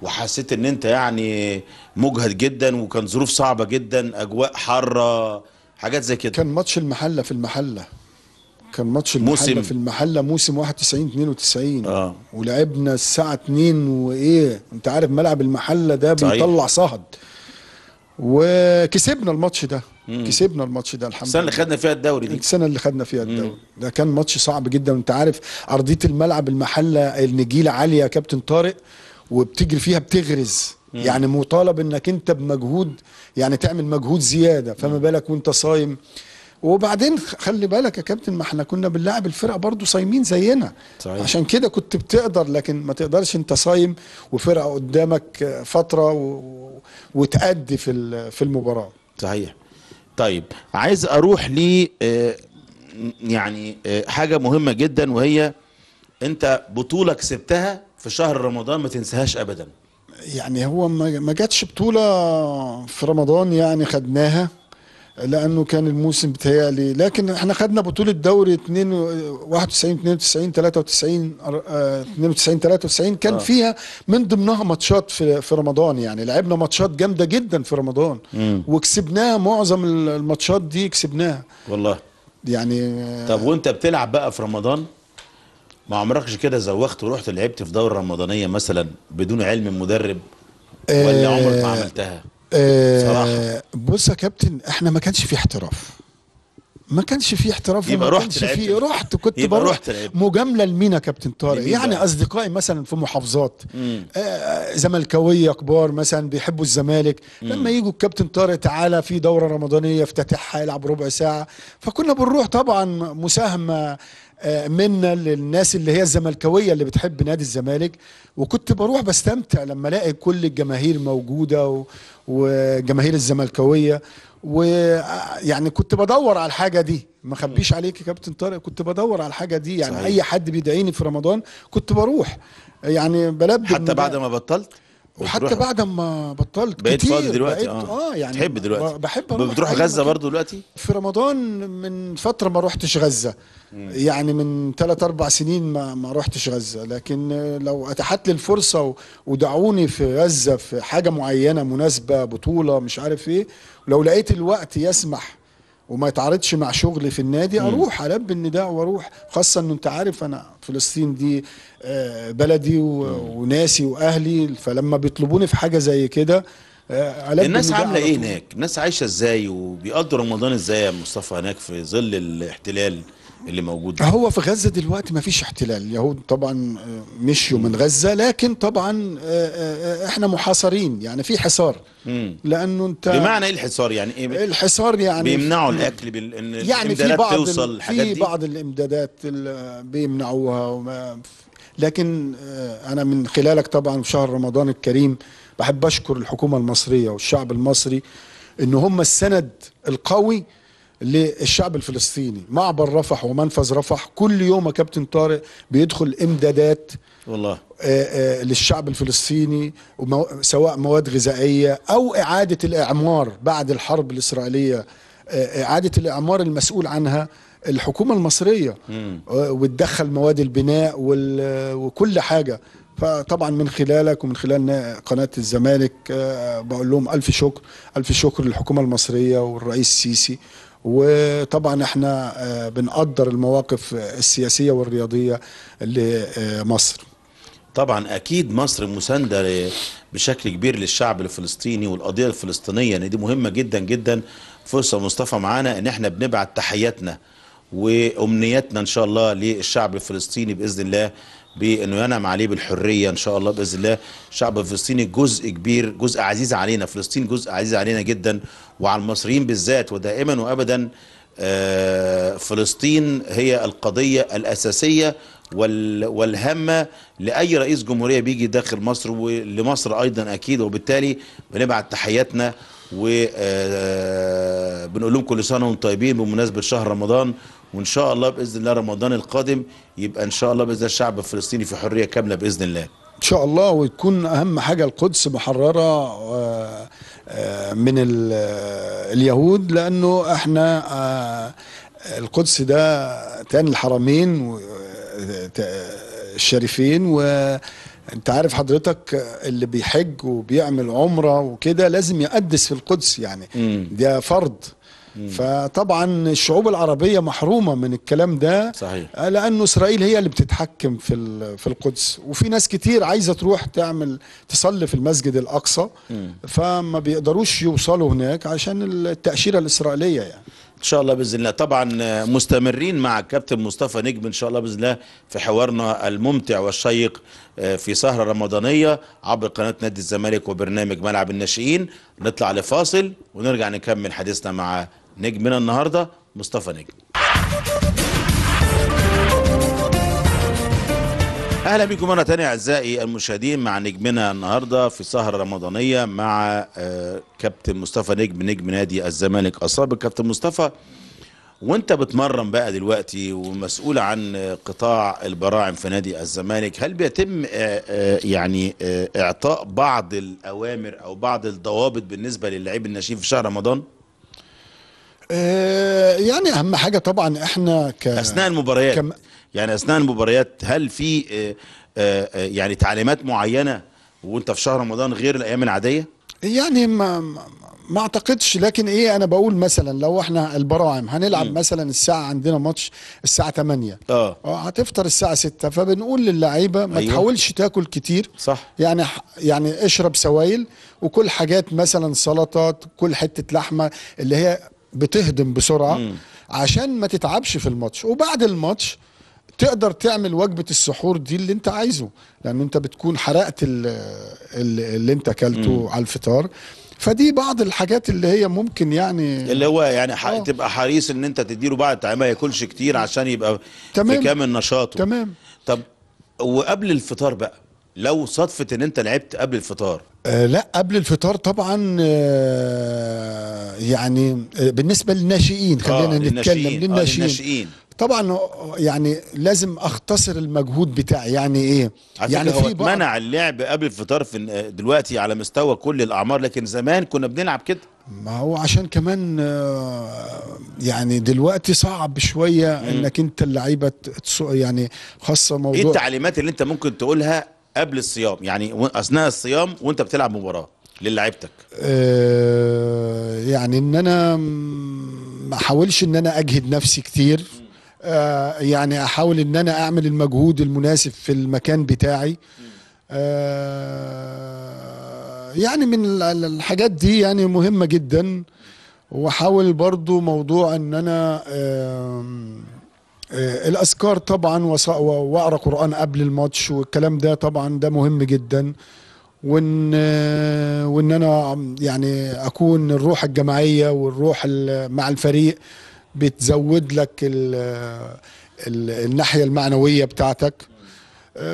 وحسيت ان انت يعني مجهد جدا وكان ظروف صعبة جدا اجواء حارة حاجات زي كده كان ماتش المحلة في المحلة كان ماتش المحله في المحله موسم 91 92 اه ولعبنا الساعه 2 وايه انت عارف ملعب المحله ده بيطلع صهد وكسبنا الماتش ده مم. كسبنا الماتش ده الحمد لله السنه اللي خدنا فيها الدوري دي السنه اللي خدنا فيها الدوري مم. ده كان ماتش صعب جدا وانت عارف ارضيه الملعب المحله النجيله عاليه يا كابتن طارق وبتجري فيها بتغرز مم. يعني مطالب انك انت بمجهود يعني تعمل مجهود زياده فما بالك وانت صايم وبعدين خلي بالك يا كابتن ما احنا كنا بنلاعب الفرقه برضو صايمين زينا صحيح. عشان كده كنت بتقدر لكن ما تقدرش انت صايم وفرقه قدامك فتره و... وتأدي في في المباراه صحيح طيب عايز اروح ل آه، يعني آه، حاجه مهمه جدا وهي انت بطوله كسبتها في شهر رمضان ما تنساهاش ابدا يعني هو ما جاتش بطوله في رمضان يعني خدناها لانه كان الموسم بتهيألي لكن احنا خدنا بطوله دوري 2 91 92 93 92 93 كان آه. فيها من ضمنها ماتشات في في رمضان يعني لعبنا ماتشات جامده جدا في رمضان مم. وكسبناها معظم الماتشات دي كسبناها والله يعني آه، طب وانت بتلعب بقى في رمضان ما عمركش كده زوخت ورحت لعبت في دوره رمضانيه مثلا بدون علم المدرب ولا عمرك ما آه، عملتها صراحه آه، بص يا كابتن احنا ما كانش في احتراف ما كانش في احتراف يبقى رحت في رحت كنت يبقى بروح رحت مجامله لمينا كابتن طارق يعني اصدقائي مثلا في محافظات آه، زملكاويه كبار مثلا بيحبوا الزمالك مم. لما يجوا الكابتن طارق تعالى في دوره رمضانيه افتتحها يلعب ربع ساعه فكنا بنروح طبعا مساهمه آه، منا للناس اللي هي الزملكاويه اللي بتحب نادي الزمالك وكنت بروح بستمتع لما الاقي كل الجماهير موجوده وجماهير الزملكاويه ويعني كنت بدور على الحاجه دي ما اخبيش عليك يا كابتن طارق كنت بدور على الحاجه دي يعني صحيح. اي حد بيدعيني في رمضان كنت بروح يعني بلبي حتى بعد ما بطلت وحتى بعد ما بطلت بقيت كتير فاضي دلوقتي بقيت اه, آه يعني تحب دلوقتي بحب اروح بتروح غزه برضه دلوقتي في رمضان من فتره ما روحتش غزه مم. يعني من ثلاث اربع سنين ما ما روحتش غزه لكن لو اتاحت لي الفرصه ودعوني في غزه في حاجه معينه مناسبه بطوله مش عارف ايه لو لقيت الوقت يسمح وما يتعارضش مع شغلي في النادي اروح البي النداء واروح خاصه انه انت عارف انا فلسطين دي آه، بلدي وناسي واهلي فلما بيطلبوني في حاجه زي كده آه، الناس عامله ايه هناك؟ الناس عايشه ازاي وبيقضوا رمضان ازاي يا مصطفى هناك في ظل الاحتلال؟ اللي موجود ده. هو في غزه دلوقتي ما فيش احتلال اليهود طبعا آه، مشوا من غزه لكن طبعا آه، آه، احنا محاصرين يعني في حصار لانه انت بمعنى ايه الحصار يعني ايه الحصار يعني بيمنعوا الاكل بال... يعني في بعض توصل في بعض الامدادات اللي بيمنعوها وما لكن انا من خلالك طبعا في شهر رمضان الكريم بحب اشكر الحكومه المصريه والشعب المصري ان هم السند القوي للشعب الفلسطيني معبر رفح ومنفذ رفح كل يوم يا كابتن طارق بيدخل امدادات والله آآ آه، آآ آه، للشعب الفلسطيني سواء مواد غذائيه او اعاده الاعمار بعد الحرب الاسرائيليه آه، اعاده الاعمار المسؤول عنها الحكومه المصريه وتدخل مواد البناء وكل حاجه فطبعا من خلالك ومن خلال قناة الزمالك بقول لهم ألف شكر ألف شكر للحكومة المصرية والرئيس السيسي وطبعا احنا آه، بنقدر المواقف السياسيه والرياضيه لمصر طبعا اكيد مصر مسانده بشكل كبير للشعب الفلسطيني والقضيه الفلسطينيه ان دي مهمه جدا جدا فرصه مصطفى معانا ان احنا بنبعت تحياتنا وامنياتنا ان شاء الله للشعب الفلسطيني باذن الله بانه ينعم عليه بالحريه ان شاء الله باذن الله الشعب الفلسطيني جزء كبير جزء عزيز علينا فلسطين جزء عزيز علينا جدا وعلى المصريين بالذات ودائما وابدا آه، فلسطين هي القضيه الاساسيه والهامه لاي رئيس جمهوريه بيجي داخل مصر ولمصر ايضا اكيد وبالتالي بنبعت تحياتنا وبنقول لهم كل سنه وانتم طيبين بمناسبه شهر رمضان وان شاء الله باذن الله رمضان القادم يبقى ان شاء الله باذن الشعب الفلسطيني في حريه كامله باذن الله ان شاء الله وتكون اهم حاجه القدس محرره آه، من اليهود لانه احنا آه، القدس ده تاني الحرمين آه، الشريفين و انت عارف حضرتك اللي بيحج وبيعمل عمره وكده لازم يقدس في القدس يعني مم. ده فرض مم. فطبعا الشعوب العربيه محرومه من الكلام ده صحيح لانه اسرائيل هي اللي بتتحكم في في القدس وفي ناس كتير عايزه تروح تعمل تصلي في المسجد الاقصى مم. فما بيقدروش يوصلوا هناك عشان التاشيره الاسرائيليه يعني ان شاء الله باذن الله طبعا آه، مستمرين مع الكابتن مصطفى نجم ان شاء الله باذن الله في حوارنا الممتع والشيق آه، في سهره رمضانيه عبر قناه نادي الزمالك وبرنامج ملعب الناشئين نطلع لفاصل ونرجع نكمل حديثنا مع نجمنا النهارده مصطفى نجم اهلا بكم مره ثانيه اعزائي المشاهدين مع نجمنا النهارده في سهره رمضانيه مع آه، كابتن مصطفى نجم نجم نادي الزمالك السابق كابتن مصطفى وانت بتمرن بقى دلوقتي ومسؤول عن قطاع البراعم في نادي الزمالك هل بيتم آه، آه، يعني اعطاء بعض الاوامر او بعض الضوابط بالنسبه للاعيب الناشئين في شهر رمضان؟ يعني اهم حاجه طبعا احنا ك اثناء المباريات كم... يعني اثناء المباريات هل في آه، آه، آه، يعني تعليمات معينه وانت في شهر رمضان غير الايام العاديه؟ يعني ما ما اعتقدش لكن ايه انا بقول مثلا لو احنا البراعم هنلعب م. مثلا الساعه عندنا ماتش الساعه 8 اه هتفطر الساعه 6 فبنقول للعيبه ما أيوه. تحاولش تاكل كتير صح يعني يعني اشرب سوائل وكل حاجات مثلا سلطات كل حته لحمه اللي هي بتهضم بسرعه م. عشان ما تتعبش في الماتش وبعد الماتش تقدر تعمل وجبه السحور دي اللي انت عايزه لانه انت بتكون حرقت اللي انت اكلته على الفطار فدي بعض الحاجات اللي هي ممكن يعني اللي هو يعني ح... آه. تبقى حريص ان انت تديله بعد ما ياكلش كتير عشان يبقى تمام. في كامل نشاطه تمام طب وقبل الفطار بقى لو صدفه ان انت لعبت قبل الفطار آه لا قبل الفطار طبعا آه يعني آه بالنسبه للناشئين خلينا آه نتكلم للناشئين, آه للناشئين طبعا يعني لازم اختصر المجهود بتاعي يعني ايه يعني في منع اللعب قبل الفطار في آه، دلوقتي على مستوى كل الاعمار لكن زمان كنا بنلعب كده ما هو عشان كمان آه، يعني دلوقتي صعب شويه انك انت اللعيبه يعني خاصه إيه موضوع ايه التعليمات اللي انت ممكن تقولها قبل الصيام يعني اثناء الصيام وانت بتلعب مباراه للاعيبتك آه يعني ان انا ما احاولش ان انا اجهد نفسي كتير آه، يعني احاول ان انا اعمل المجهود المناسب في المكان بتاعي آه، يعني من الحاجات دي يعني مهمة جدا واحاول برضو موضوع ان انا آه، الاذكار طبعا واقرا قران قبل الماتش والكلام ده طبعا ده مهم جدا وان وان انا يعني اكون الروح الجماعيه والروح مع الفريق بتزود لك الـ الـ الناحيه المعنويه بتاعتك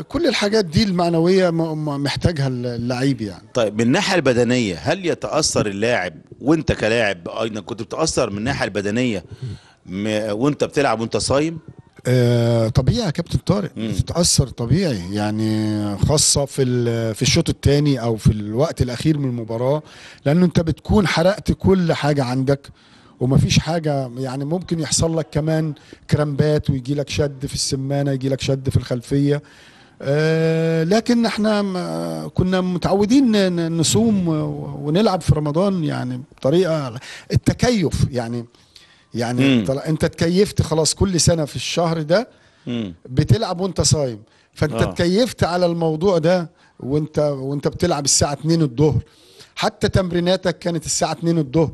كل الحاجات دي المعنويه محتاجها اللعيب يعني طيب من الناحيه البدنيه هل يتاثر اللاعب وانت كلاعب ايضا كنت بتاثر من الناحيه البدنيه وانت بتلعب وانت صايم آه طبيعي يا كابتن طارق بتتاثر طبيعي يعني خاصه في في الشوط الثاني او في الوقت الاخير من المباراه لانه انت بتكون حرقت كل حاجه عندك وما فيش حاجه يعني ممكن يحصل لك كمان كرامبات ويجي لك شد في السمانه يجي لك شد في الخلفيه آه، لكن احنا كنا متعودين نصوم ونلعب في رمضان يعني بطريقه التكيف يعني يعني مم. انت تكيفت خلاص كل سنه في الشهر ده بتلعب وانت صايم فانت آه. تكيفت على الموضوع ده وانت وانت بتلعب الساعه 2 الظهر حتى تمريناتك كانت الساعه 2 الظهر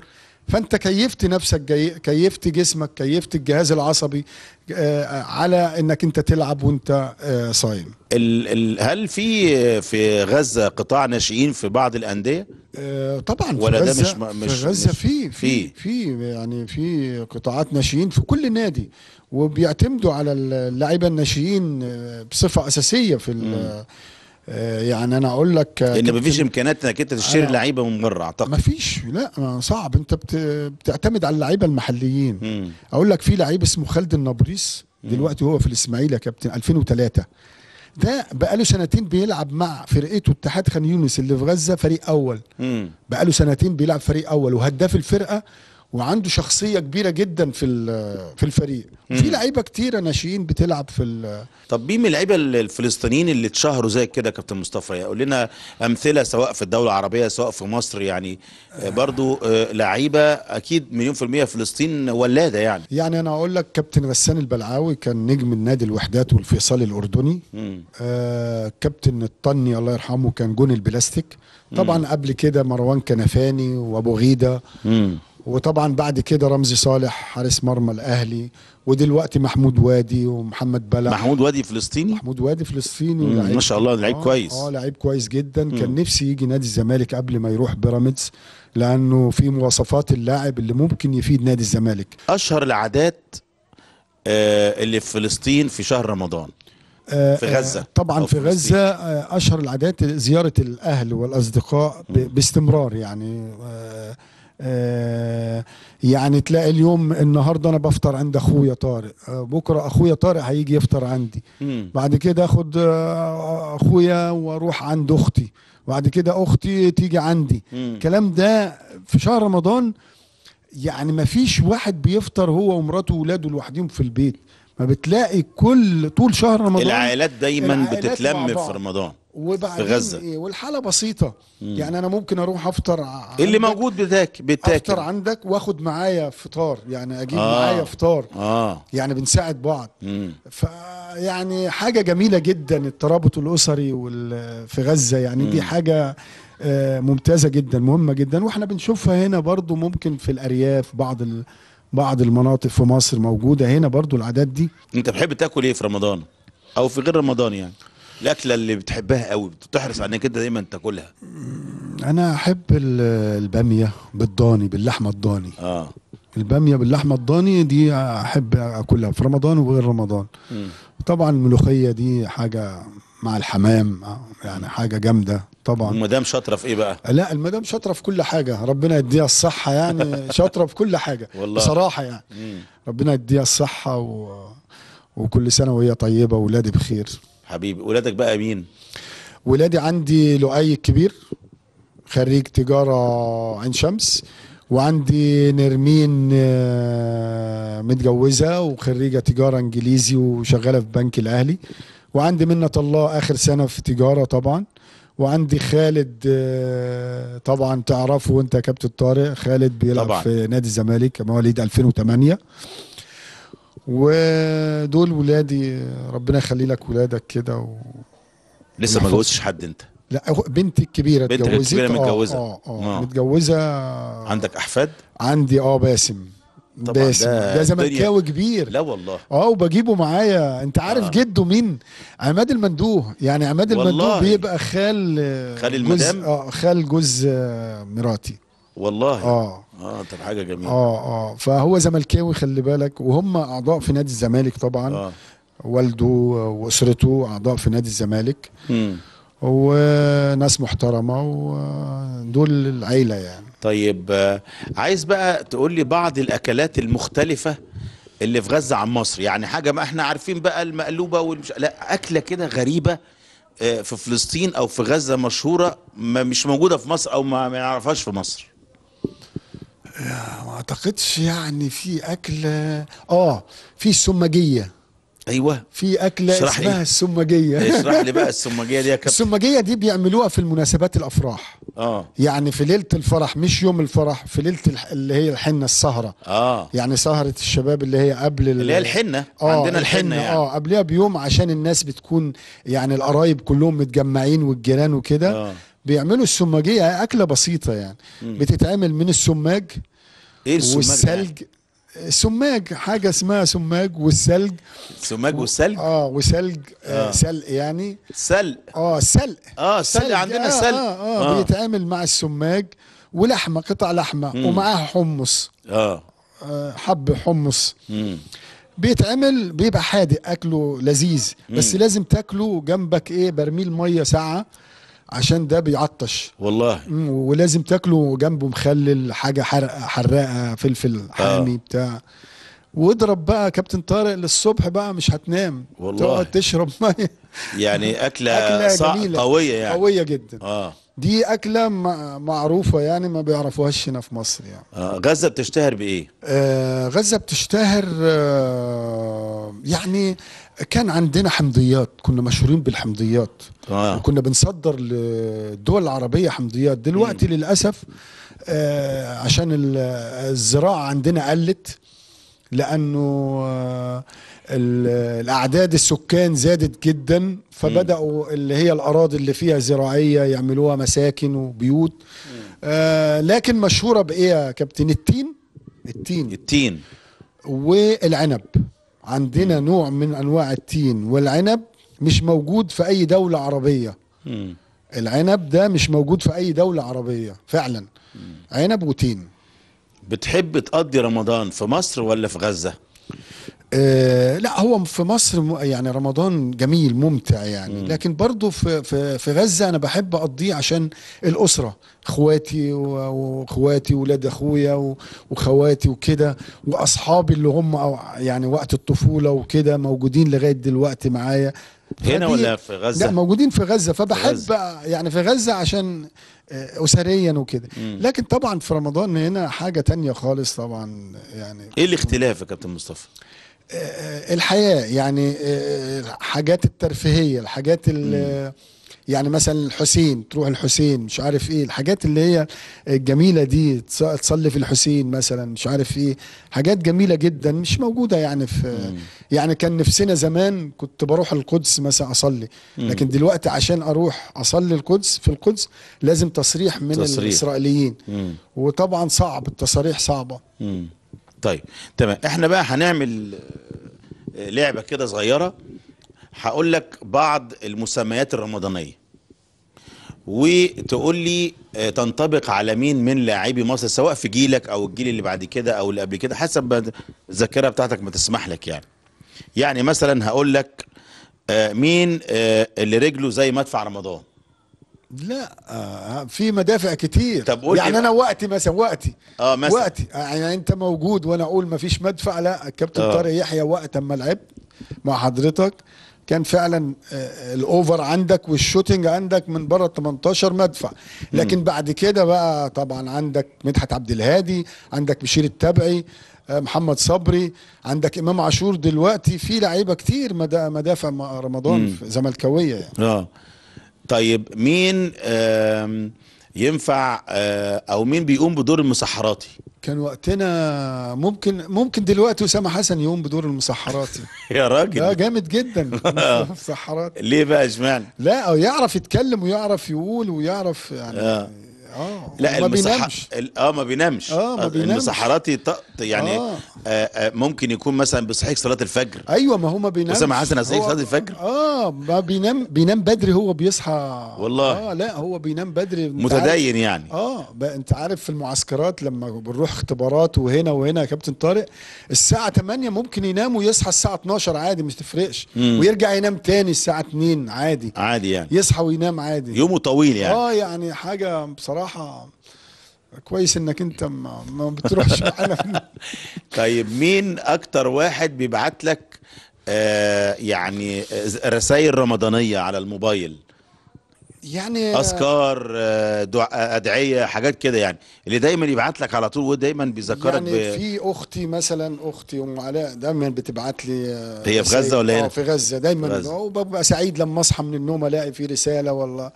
فانت كيفت نفسك كيفت جسمك كيفت الجهاز العصبي آه، على انك انت تلعب وانت آه، صايم هل في في غزه قطاع ناشئين في بعض الانديه آه، طبعا ولا ده مش مش في غزه في في في يعني في قطاعات ناشئين في كل نادي وبيعتمدوا على اللعيبه الناشئين بصفه اساسيه في آه، يعني انا اقول لك آه، ان مفيش امكانيات انك انت تشتري لعيبه من بره اعتقد مفيش لا صعب انت بت... بتعتمد على اللعيبه المحليين مم. اقول لك في لعيب اسمه خالد النبريس دلوقتي هو في الاسماعيلي يا كابتن 2003 ده بقاله سنتين بيلعب مع فرقته اتحاد خان يونس اللي في غزه فريق اول بقاله سنتين بيلعب فريق اول وهداف الفرقه وعنده شخصيه كبيره جدا في في الفريق في لعيبه كتيره ناشئين بتلعب في طب مين من اللعيبه الفلسطينيين اللي اتشهروا زي كده كابتن مصطفى يقول يعني لنا امثله سواء في الدوله العربيه سواء في مصر يعني آه، برضو آه، لعيبه اكيد مليون في الميه فلسطين ولاده يعني يعني انا اقول لك كابتن غسان البلعاوي كان نجم النادي الوحدات والفيصل الاردني آه كابتن الطني الله يرحمه كان جون البلاستيك طبعا مم. قبل كده مروان كنفاني وابو غيده مم. وطبعا بعد كده رمزي صالح حارس مرمى الاهلي ودلوقتي محمود وادي ومحمد بلح محمود وادي فلسطيني محمود وادي فلسطيني ما شاء الله لعيب آه كويس اه لعيب كويس جدا مم. كان نفسي يجي نادي الزمالك قبل ما يروح بيراميدز لانه في مواصفات اللاعب اللي ممكن يفيد نادي الزمالك اشهر العادات آه اللي في فلسطين في شهر رمضان آه، آه، في غزة طبعا في غزة أشهر العادات زيارة الأهل والأصدقاء باستمرار يعني آه، آه، يعني تلاقي اليوم النهارده انا بفطر عند اخويا طارق آه، بكره اخويا طارق هيجي يفطر عندي مم. بعد كده اخد آه، اخويا واروح عند اختي بعد كده اختي تيجي عندي مم. الكلام ده في شهر رمضان يعني ما فيش واحد بيفطر هو ومراته وولاده لوحدهم في البيت ما بتلاقي كل طول شهر رمضان العائلات دايما العائلات بتتلم في رمضان في غزه إيه والحاله بسيطه مم. يعني انا ممكن اروح افطر اللي موجود بتاك بتاكل افطر عندك واخد معايا فطار يعني اجيب آه. معايا فطار آه. يعني بنساعد بعض فيعني حاجه جميله جدا الترابط الاسري في غزه يعني مم. دي حاجه آه، ممتازه جدا مهمه جدا واحنا بنشوفها هنا برضو ممكن في الارياف بعض ال... بعض المناطق في مصر موجوده هنا برضو العادات دي انت بتحب تاكل ايه في رمضان او في غير رمضان يعني الاكله اللي بتحبها قوي بتحرص على انك انت دايما تاكلها انا احب الباميه بالضاني باللحمه الضاني اه الباميه باللحمه الضاني دي احب اكلها في رمضان وغير رمضان م. طبعا الملوخيه دي حاجه مع الحمام يعني حاجه جامده طبعا المدام شاطره في ايه بقى لا المدام شاطره في كل حاجه ربنا يديها الصحه يعني شاطره في كل حاجه والله. بصراحه يعني مم. ربنا يديها الصحه و... وكل سنه وهي طيبه واولادي بخير حبيبي ولادك بقى مين ولادي عندي لؤي الكبير خريج تجاره عين شمس وعندي نرمين آه، متجوزه وخريجه تجاره انجليزي وشغاله في بنك الاهلي وعندي منة الله آخر سنة في تجارة طبعا وعندي خالد آه، طبعا تعرفه انت يا كابتن طارق خالد بيلعب طبعا. في نادي الزمالك مواليد 2008 ودول ولادي ربنا يخلي لك ولادك كده و... لسه ما جوزتش حد انت لا بنتي الكبيره بنتي الكبيره متجوزه اه اه, اه، متجوزه عندك احفاد عندي اه باسم طبعا ده, ده زملكاوي كبير لا والله اه وبجيبه معايا انت عارف آه. جده مين عماد المندوه يعني عماد المندوه بيبقى خال خال آه، المدام اه خال جوز آه، مراتي والله اه اه طب حاجه جميله اه اه فهو زملكاوي خلي بالك وهم اعضاء في نادي الزمالك طبعا آه. والده واسرته اعضاء في نادي الزمالك م. وناس محترمه ودول آه، العيله يعني طيب آه، عايز بقى تقول لي بعض الاكلات المختلفه اللي في غزه عن مصر يعني حاجه ما احنا عارفين بقى المقلوبه والمش لا اكله كده غريبه آه، في فلسطين او في غزه مشهوره ما مش موجوده في مصر او ما نعرفهاش في مصر ما اعتقدش يعني في اكل اه في السمجيه ايوه في اكله اسمها السمجيه اشرح لي بقى السمجيه دي يا كابتن السمجيه دي بيعملوها في المناسبات الافراح اه يعني في ليله الفرح مش يوم الفرح في ليله اللي هي الحنه السهره اه يعني سهره الشباب اللي هي قبل اللي هي الحنه آه عندنا الحنه, الحنة يعني. اه قبلها بيوم عشان الناس بتكون يعني القرايب كلهم متجمعين والجيران وكده آه. بيعملوا السمجيه اكله بسيطه يعني م. بتتعمل من السماج ايه السماج والثلج يعني؟ سماج حاجه اسمها سماج والثلج سماج والثلج اه وثلج آه. سلق آه. يعني سلق اه سلق اه سلق عندنا آه سلق آه, آه, اه بيتعمل مع السماج ولحمه قطع لحمه مم. ومعاها حمص اه, آه، حب حمص مم. بيتعمل بيبقى حادق اكله لذيذ بس مم. لازم تاكله جنبك ايه برميل ميه ساعه عشان ده بيعطش والله ولازم تاكله جنبه مخلل حاجه حرقه حراقه فلفل حامي آه. بتاع واضرب بقى كابتن طارق للصبح بقى مش هتنام والله تقعد تشرب ميه يعني اكله, أكلة صع... قويه يعني قويه جدا اه دي اكله معروفه يعني ما بيعرفوهاش هنا في مصر يعني آه غزه بتشتهر بايه آه غزه بتشتهر آه يعني كان عندنا حمضيات كنا مشهورين بالحمضيات آه. وكنا بنصدر للدول العربية حمضيات دلوقتي مم. للأسف آه عشان الزراعة عندنا قلت لأنه آه الأعداد السكان زادت جدا فبدأوا اللي هي الأراضي اللي فيها زراعية يعملوها مساكن وبيوت آه لكن مشهورة بإيه يا كابتن التين التين التين والعنب عندنا نوع من انواع التين والعنب مش موجود في اي دوله عربيه م. العنب ده مش موجود في اي دوله عربيه فعلا م. عنب وتين بتحب تقضي رمضان في مصر ولا في غزه آه، لا هو في مصر يعني رمضان جميل ممتع يعني لكن برضه في, في في غزه انا بحب اقضيه عشان الاسره اخواتي واخواتي ولاد اخويا وخواتي وكده واصحابي اللي هم يعني وقت الطفوله وكده موجودين لغايه دلوقتي معايا هنا ولا في غزه؟ لا موجودين في غزه فبحب في غزة. يعني في غزه عشان آه، اسريا وكده لكن طبعا في رمضان هنا حاجه تانية خالص طبعا يعني ايه الاختلاف يا كابتن مصطفى؟ الحياه يعني الحاجات الترفيهيه الحاجات اللي يعني مثلا الحسين تروح الحسين مش عارف ايه الحاجات اللي هي الجميله دي تصلي في الحسين مثلا مش عارف ايه حاجات جميله جدا مش موجوده يعني في يعني كان نفسنا زمان كنت بروح القدس مثلا اصلي لكن دلوقتي عشان اروح اصلي القدس في القدس لازم تصريح من تصريح. الاسرائيليين وطبعا صعب التصاريح صعبه طيب تمام احنا بقى هنعمل آه، لعبه كده صغيره هقول لك بعض المسميات الرمضانيه وتقول لي آه، تنطبق على مين من لاعبي مصر سواء في جيلك او الجيل اللي بعد كده او اللي قبل كده حسب الذاكره بتاعتك ما تسمح لك يعني يعني مثلا هقول لك آه، مين اللي رجله زي مدفع رمضان لا آه في مدافع كتير طب قول يعني انا وقتي مثلا وقتي اه مثلا وقتي يعني انت موجود وانا اقول ما فيش مدفع لا الكابتن آه. طارق يحيى وقت اما لعبت مع حضرتك كان فعلا آه الاوفر عندك والشوتنج عندك من بره 18 مدفع لكن م. بعد كده بقى طبعا عندك مدحت عبد الهادي عندك بشير التبعي آه، محمد صبري عندك امام عاشور دلوقتي في لعيبه كتير مدافع رمضان زملكاويه يعني اه طيب مين ينفع آه، او مين بيقوم بدور المسحراتي كان وقتنا ممكن ممكن دلوقتي اسامه حسن يقوم بدور المسحراتي يا راجل اه جامد جدا مسحراتي ليه بقى اشمعنى لا يعرف يتكلم ويعرف يقول ويعرف يعني آه. اه لا المسح... اه ما بينامش اه ما آه، بينامش المسحراتي ط... يعني آه. آه, آه ممكن يكون مثلا بيصحيك صلاه الفجر ايوه ما هو ما بينامش اسامه حسن هيصحيك صلاه الفجر اه ما بينام بينام بدري هو بيصحى والله اه لا هو بينام بدري متدين يعني اه انت عارف في المعسكرات لما بنروح اختبارات وهنا وهنا يا كابتن طارق الساعه 8 ممكن ينام ويصحى الساعه 12 عادي مش تفرقش ويرجع ينام تاني الساعه 2 عادي عادي يعني يصحى وينام عادي يومه طويل يعني اه يعني حاجه بصراحه بصراحه كويس انك انت ما, ما بتروحش معانا طيب مين اكتر واحد بيبعت لك آه يعني آه، رسائل رمضانيه على الموبايل يعني اذكار آه، آه، ادعيه حاجات كده يعني اللي دايما يبعت لك على طول ودايما بيذكرك يعني ب... في اختي مثلا اختي ام علاء دايما بتبعت لي آه، هي في غزه ولا هنا؟ في غزه دايما وببقى سعيد لما اصحى من النوم الاقي في رساله ولا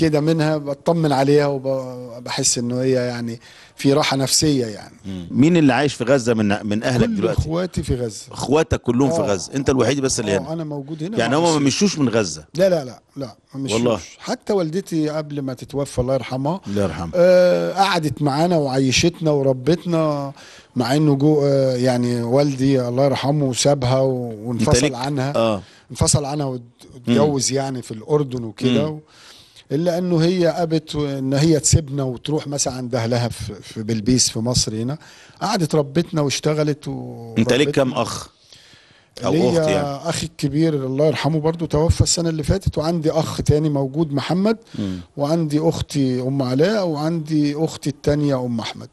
كده منها بطمن عليها وبحس انه هي يعني في راحه نفسيه يعني مم. مين اللي عايش في غزه من من اهلك كل دلوقتي؟ اخواتي في غزه اخواتك كلهم في غزه انت الوحيد بس اللي هنا انا موجود هنا يعني هم ما مشوش من غزه لا لا لا لا ما مشوش والله. حتى والدتي قبل ما تتوفى الله يرحمها الله يرحمها آه قعدت معانا وعيشتنا وربتنا مع انه جو آه يعني والدي الله يرحمه سابها وانفصل عنها آه. انفصل عنها واتجوز يعني في الاردن وكده الا انه هي قابت ان هي تسيبنا وتروح مثلا عند اهلها في بلبيس في مصر هنا قعدت ربتنا واشتغلت و انت ليك كام اخ؟ أو ليا يعني. اخي الكبير الله يرحمه برضو توفى السنه اللي فاتت وعندي اخ تاني موجود محمد م. وعندي اختي ام علاء وعندي اختي التانيه ام احمد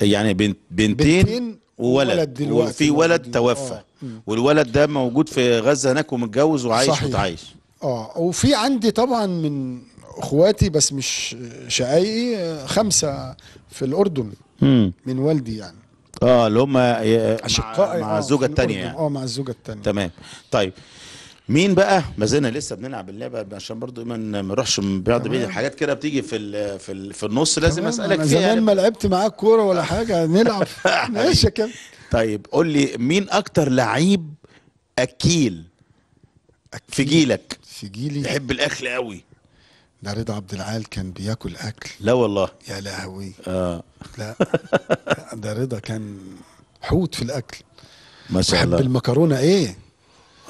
يعني بنت بنتين, بنتين وولد وولد دلوقتي وفي ولد توفى آه. والولد ده موجود في غزه هناك ومتجوز وعايش صحيح. وتعايش اه وفي عندي طبعا من اخواتي بس مش شقايقي خمسه في الاردن م. من والدي يعني اه اللي هم آه، اشقاء مع, مع الزوجه الثانيه يعني اه مع الزوجه الثانيه آه، تمام طيب مين بقى ما زلنا لسه بنلعب اللعبه عشان برضو ما نروحش بعض بعيد حاجات كده بتيجي في الـ في, الـ في النص لازم اسالك فيها زمان يعني. ما لعبت معاك كوره ولا حاجه نلعب ماشي يا طيب قول لي مين اكتر لعيب اكيل في جيلك في جيلي يحب الاكل قوي ده رضا عبد العال كان بياكل اكل لا والله يا لهوي اه لا ده رضا كان حوت في الاكل ما شاء الله بيحب المكرونه ايه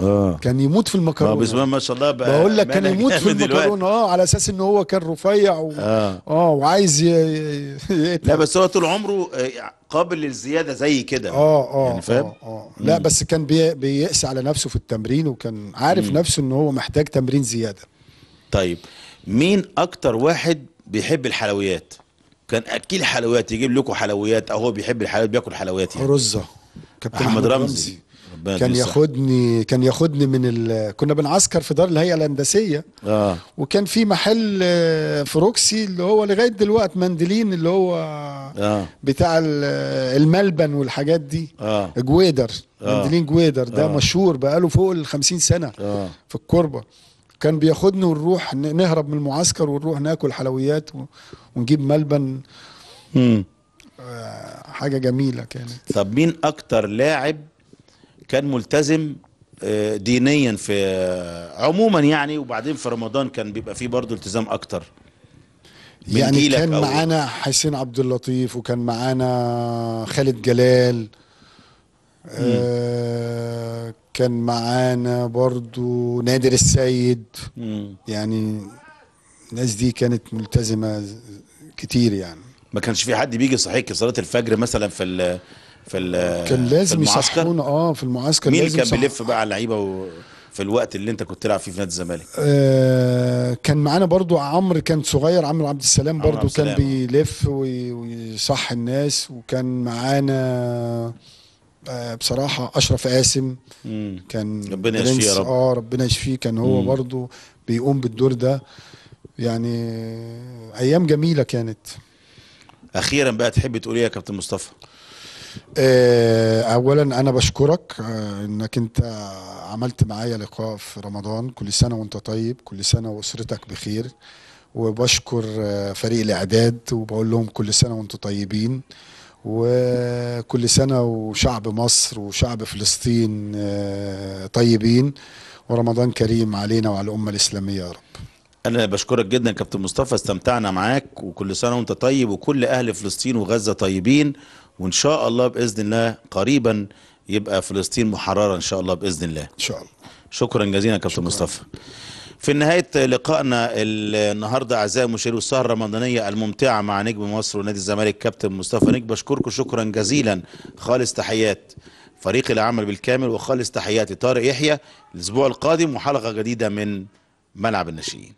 اه كان يموت في المكرونه اه بس ما شاء الله بقى بقول لك كان يموت في المكرونه اه على اساس ان هو كان رفيع و... اه اه وعايز ي... يقتل. لا بس هو طول عمره آه، قابل للزياده زي كده اه اه يعني آه، فاهم آه, آه. لا بس كان بي... بيقسى على نفسه في التمرين وكان عارف مم. نفسه ان هو محتاج تمرين زياده طيب مين اكتر واحد بيحب الحلويات كان اكل حلويات يجيب لكم حلويات او هو بيحب الحلويات بياكل حلويات يعني رزه كابتن احمد رمزي, رمزي. كان ياخدني كان ياخدني من ال... كنا بنعسكر في دار الهيئه الهندسيه اه وكان في محل آه، فروكسي اللي هو لغايه دلوقتي مندلين اللي هو آه. بتاع الملبن والحاجات دي آه. جويدر آه. مندلين جويدر ده آه. مشهور بقاله فوق ال 50 سنه آه. في الكوربه كان بياخدنا ونروح نهرب من المعسكر ونروح ناكل حلويات ونجيب ملبن مم. آه، حاجه جميله كانت طب مين اكتر لاعب كان ملتزم آه، دينيا في آه، عموما يعني وبعدين في رمضان كان بيبقى فيه برضه التزام اكتر يعني كان معانا حسين عبد اللطيف وكان معانا خالد جلال آه كان معانا برضو نادر السيد مم. يعني الناس دي كانت ملتزمه كتير يعني ما كانش في حد بيجي صحيح صلاه الفجر مثلا في ال في ال كان لازم يصحونا اه في المعسكر مين لازم كان بيلف بقى على اللعيبه في الوقت اللي انت كنت تلعب فيه في نادي الزمالك آه كان معانا برضو عمرو كان صغير عمرو عبد السلام برضو عبد السلام. كان بيلف ويصح الناس وكان معانا آه، بصراحه اشرف قاسم كان ربنا يشفيه يا رب اه ربنا يشفيه كان هو مم. برضه بيقوم بالدور ده يعني ايام جميله كانت اخيرا بقى تحب تقول ايه يا كابتن مصطفى آه، اولا انا بشكرك آه، انك انت عملت معايا لقاء في رمضان كل سنه وانت طيب كل سنه واسرتك بخير وبشكر فريق الاعداد وبقول لهم كل سنه وانتم طيبين وكل سنة وشعب مصر وشعب فلسطين آه، طيبين ورمضان كريم علينا وعلى الأمة الإسلامية يا رب أنا بشكرك جدا كابتن مصطفى استمتعنا معاك وكل سنة وأنت طيب وكل أهل فلسطين وغزة طيبين وإن شاء الله بإذن الله قريبا يبقى فلسطين محررة إن شاء الله بإذن الله إن شاء الله شكرا جزيلا كابتن مصطفى في نهاية لقائنا النهاردة أعزائي المشاهدين والسهرة الرمضانية الممتعة مع نجم مصر ونادي الزمالك كابتن مصطفى نجم بشكركم شكرا جزيلا خالص تحيات فريق العمل بالكامل وخالص تحيات طارق يحيى الأسبوع القادم وحلقة جديدة من ملعب الناشئين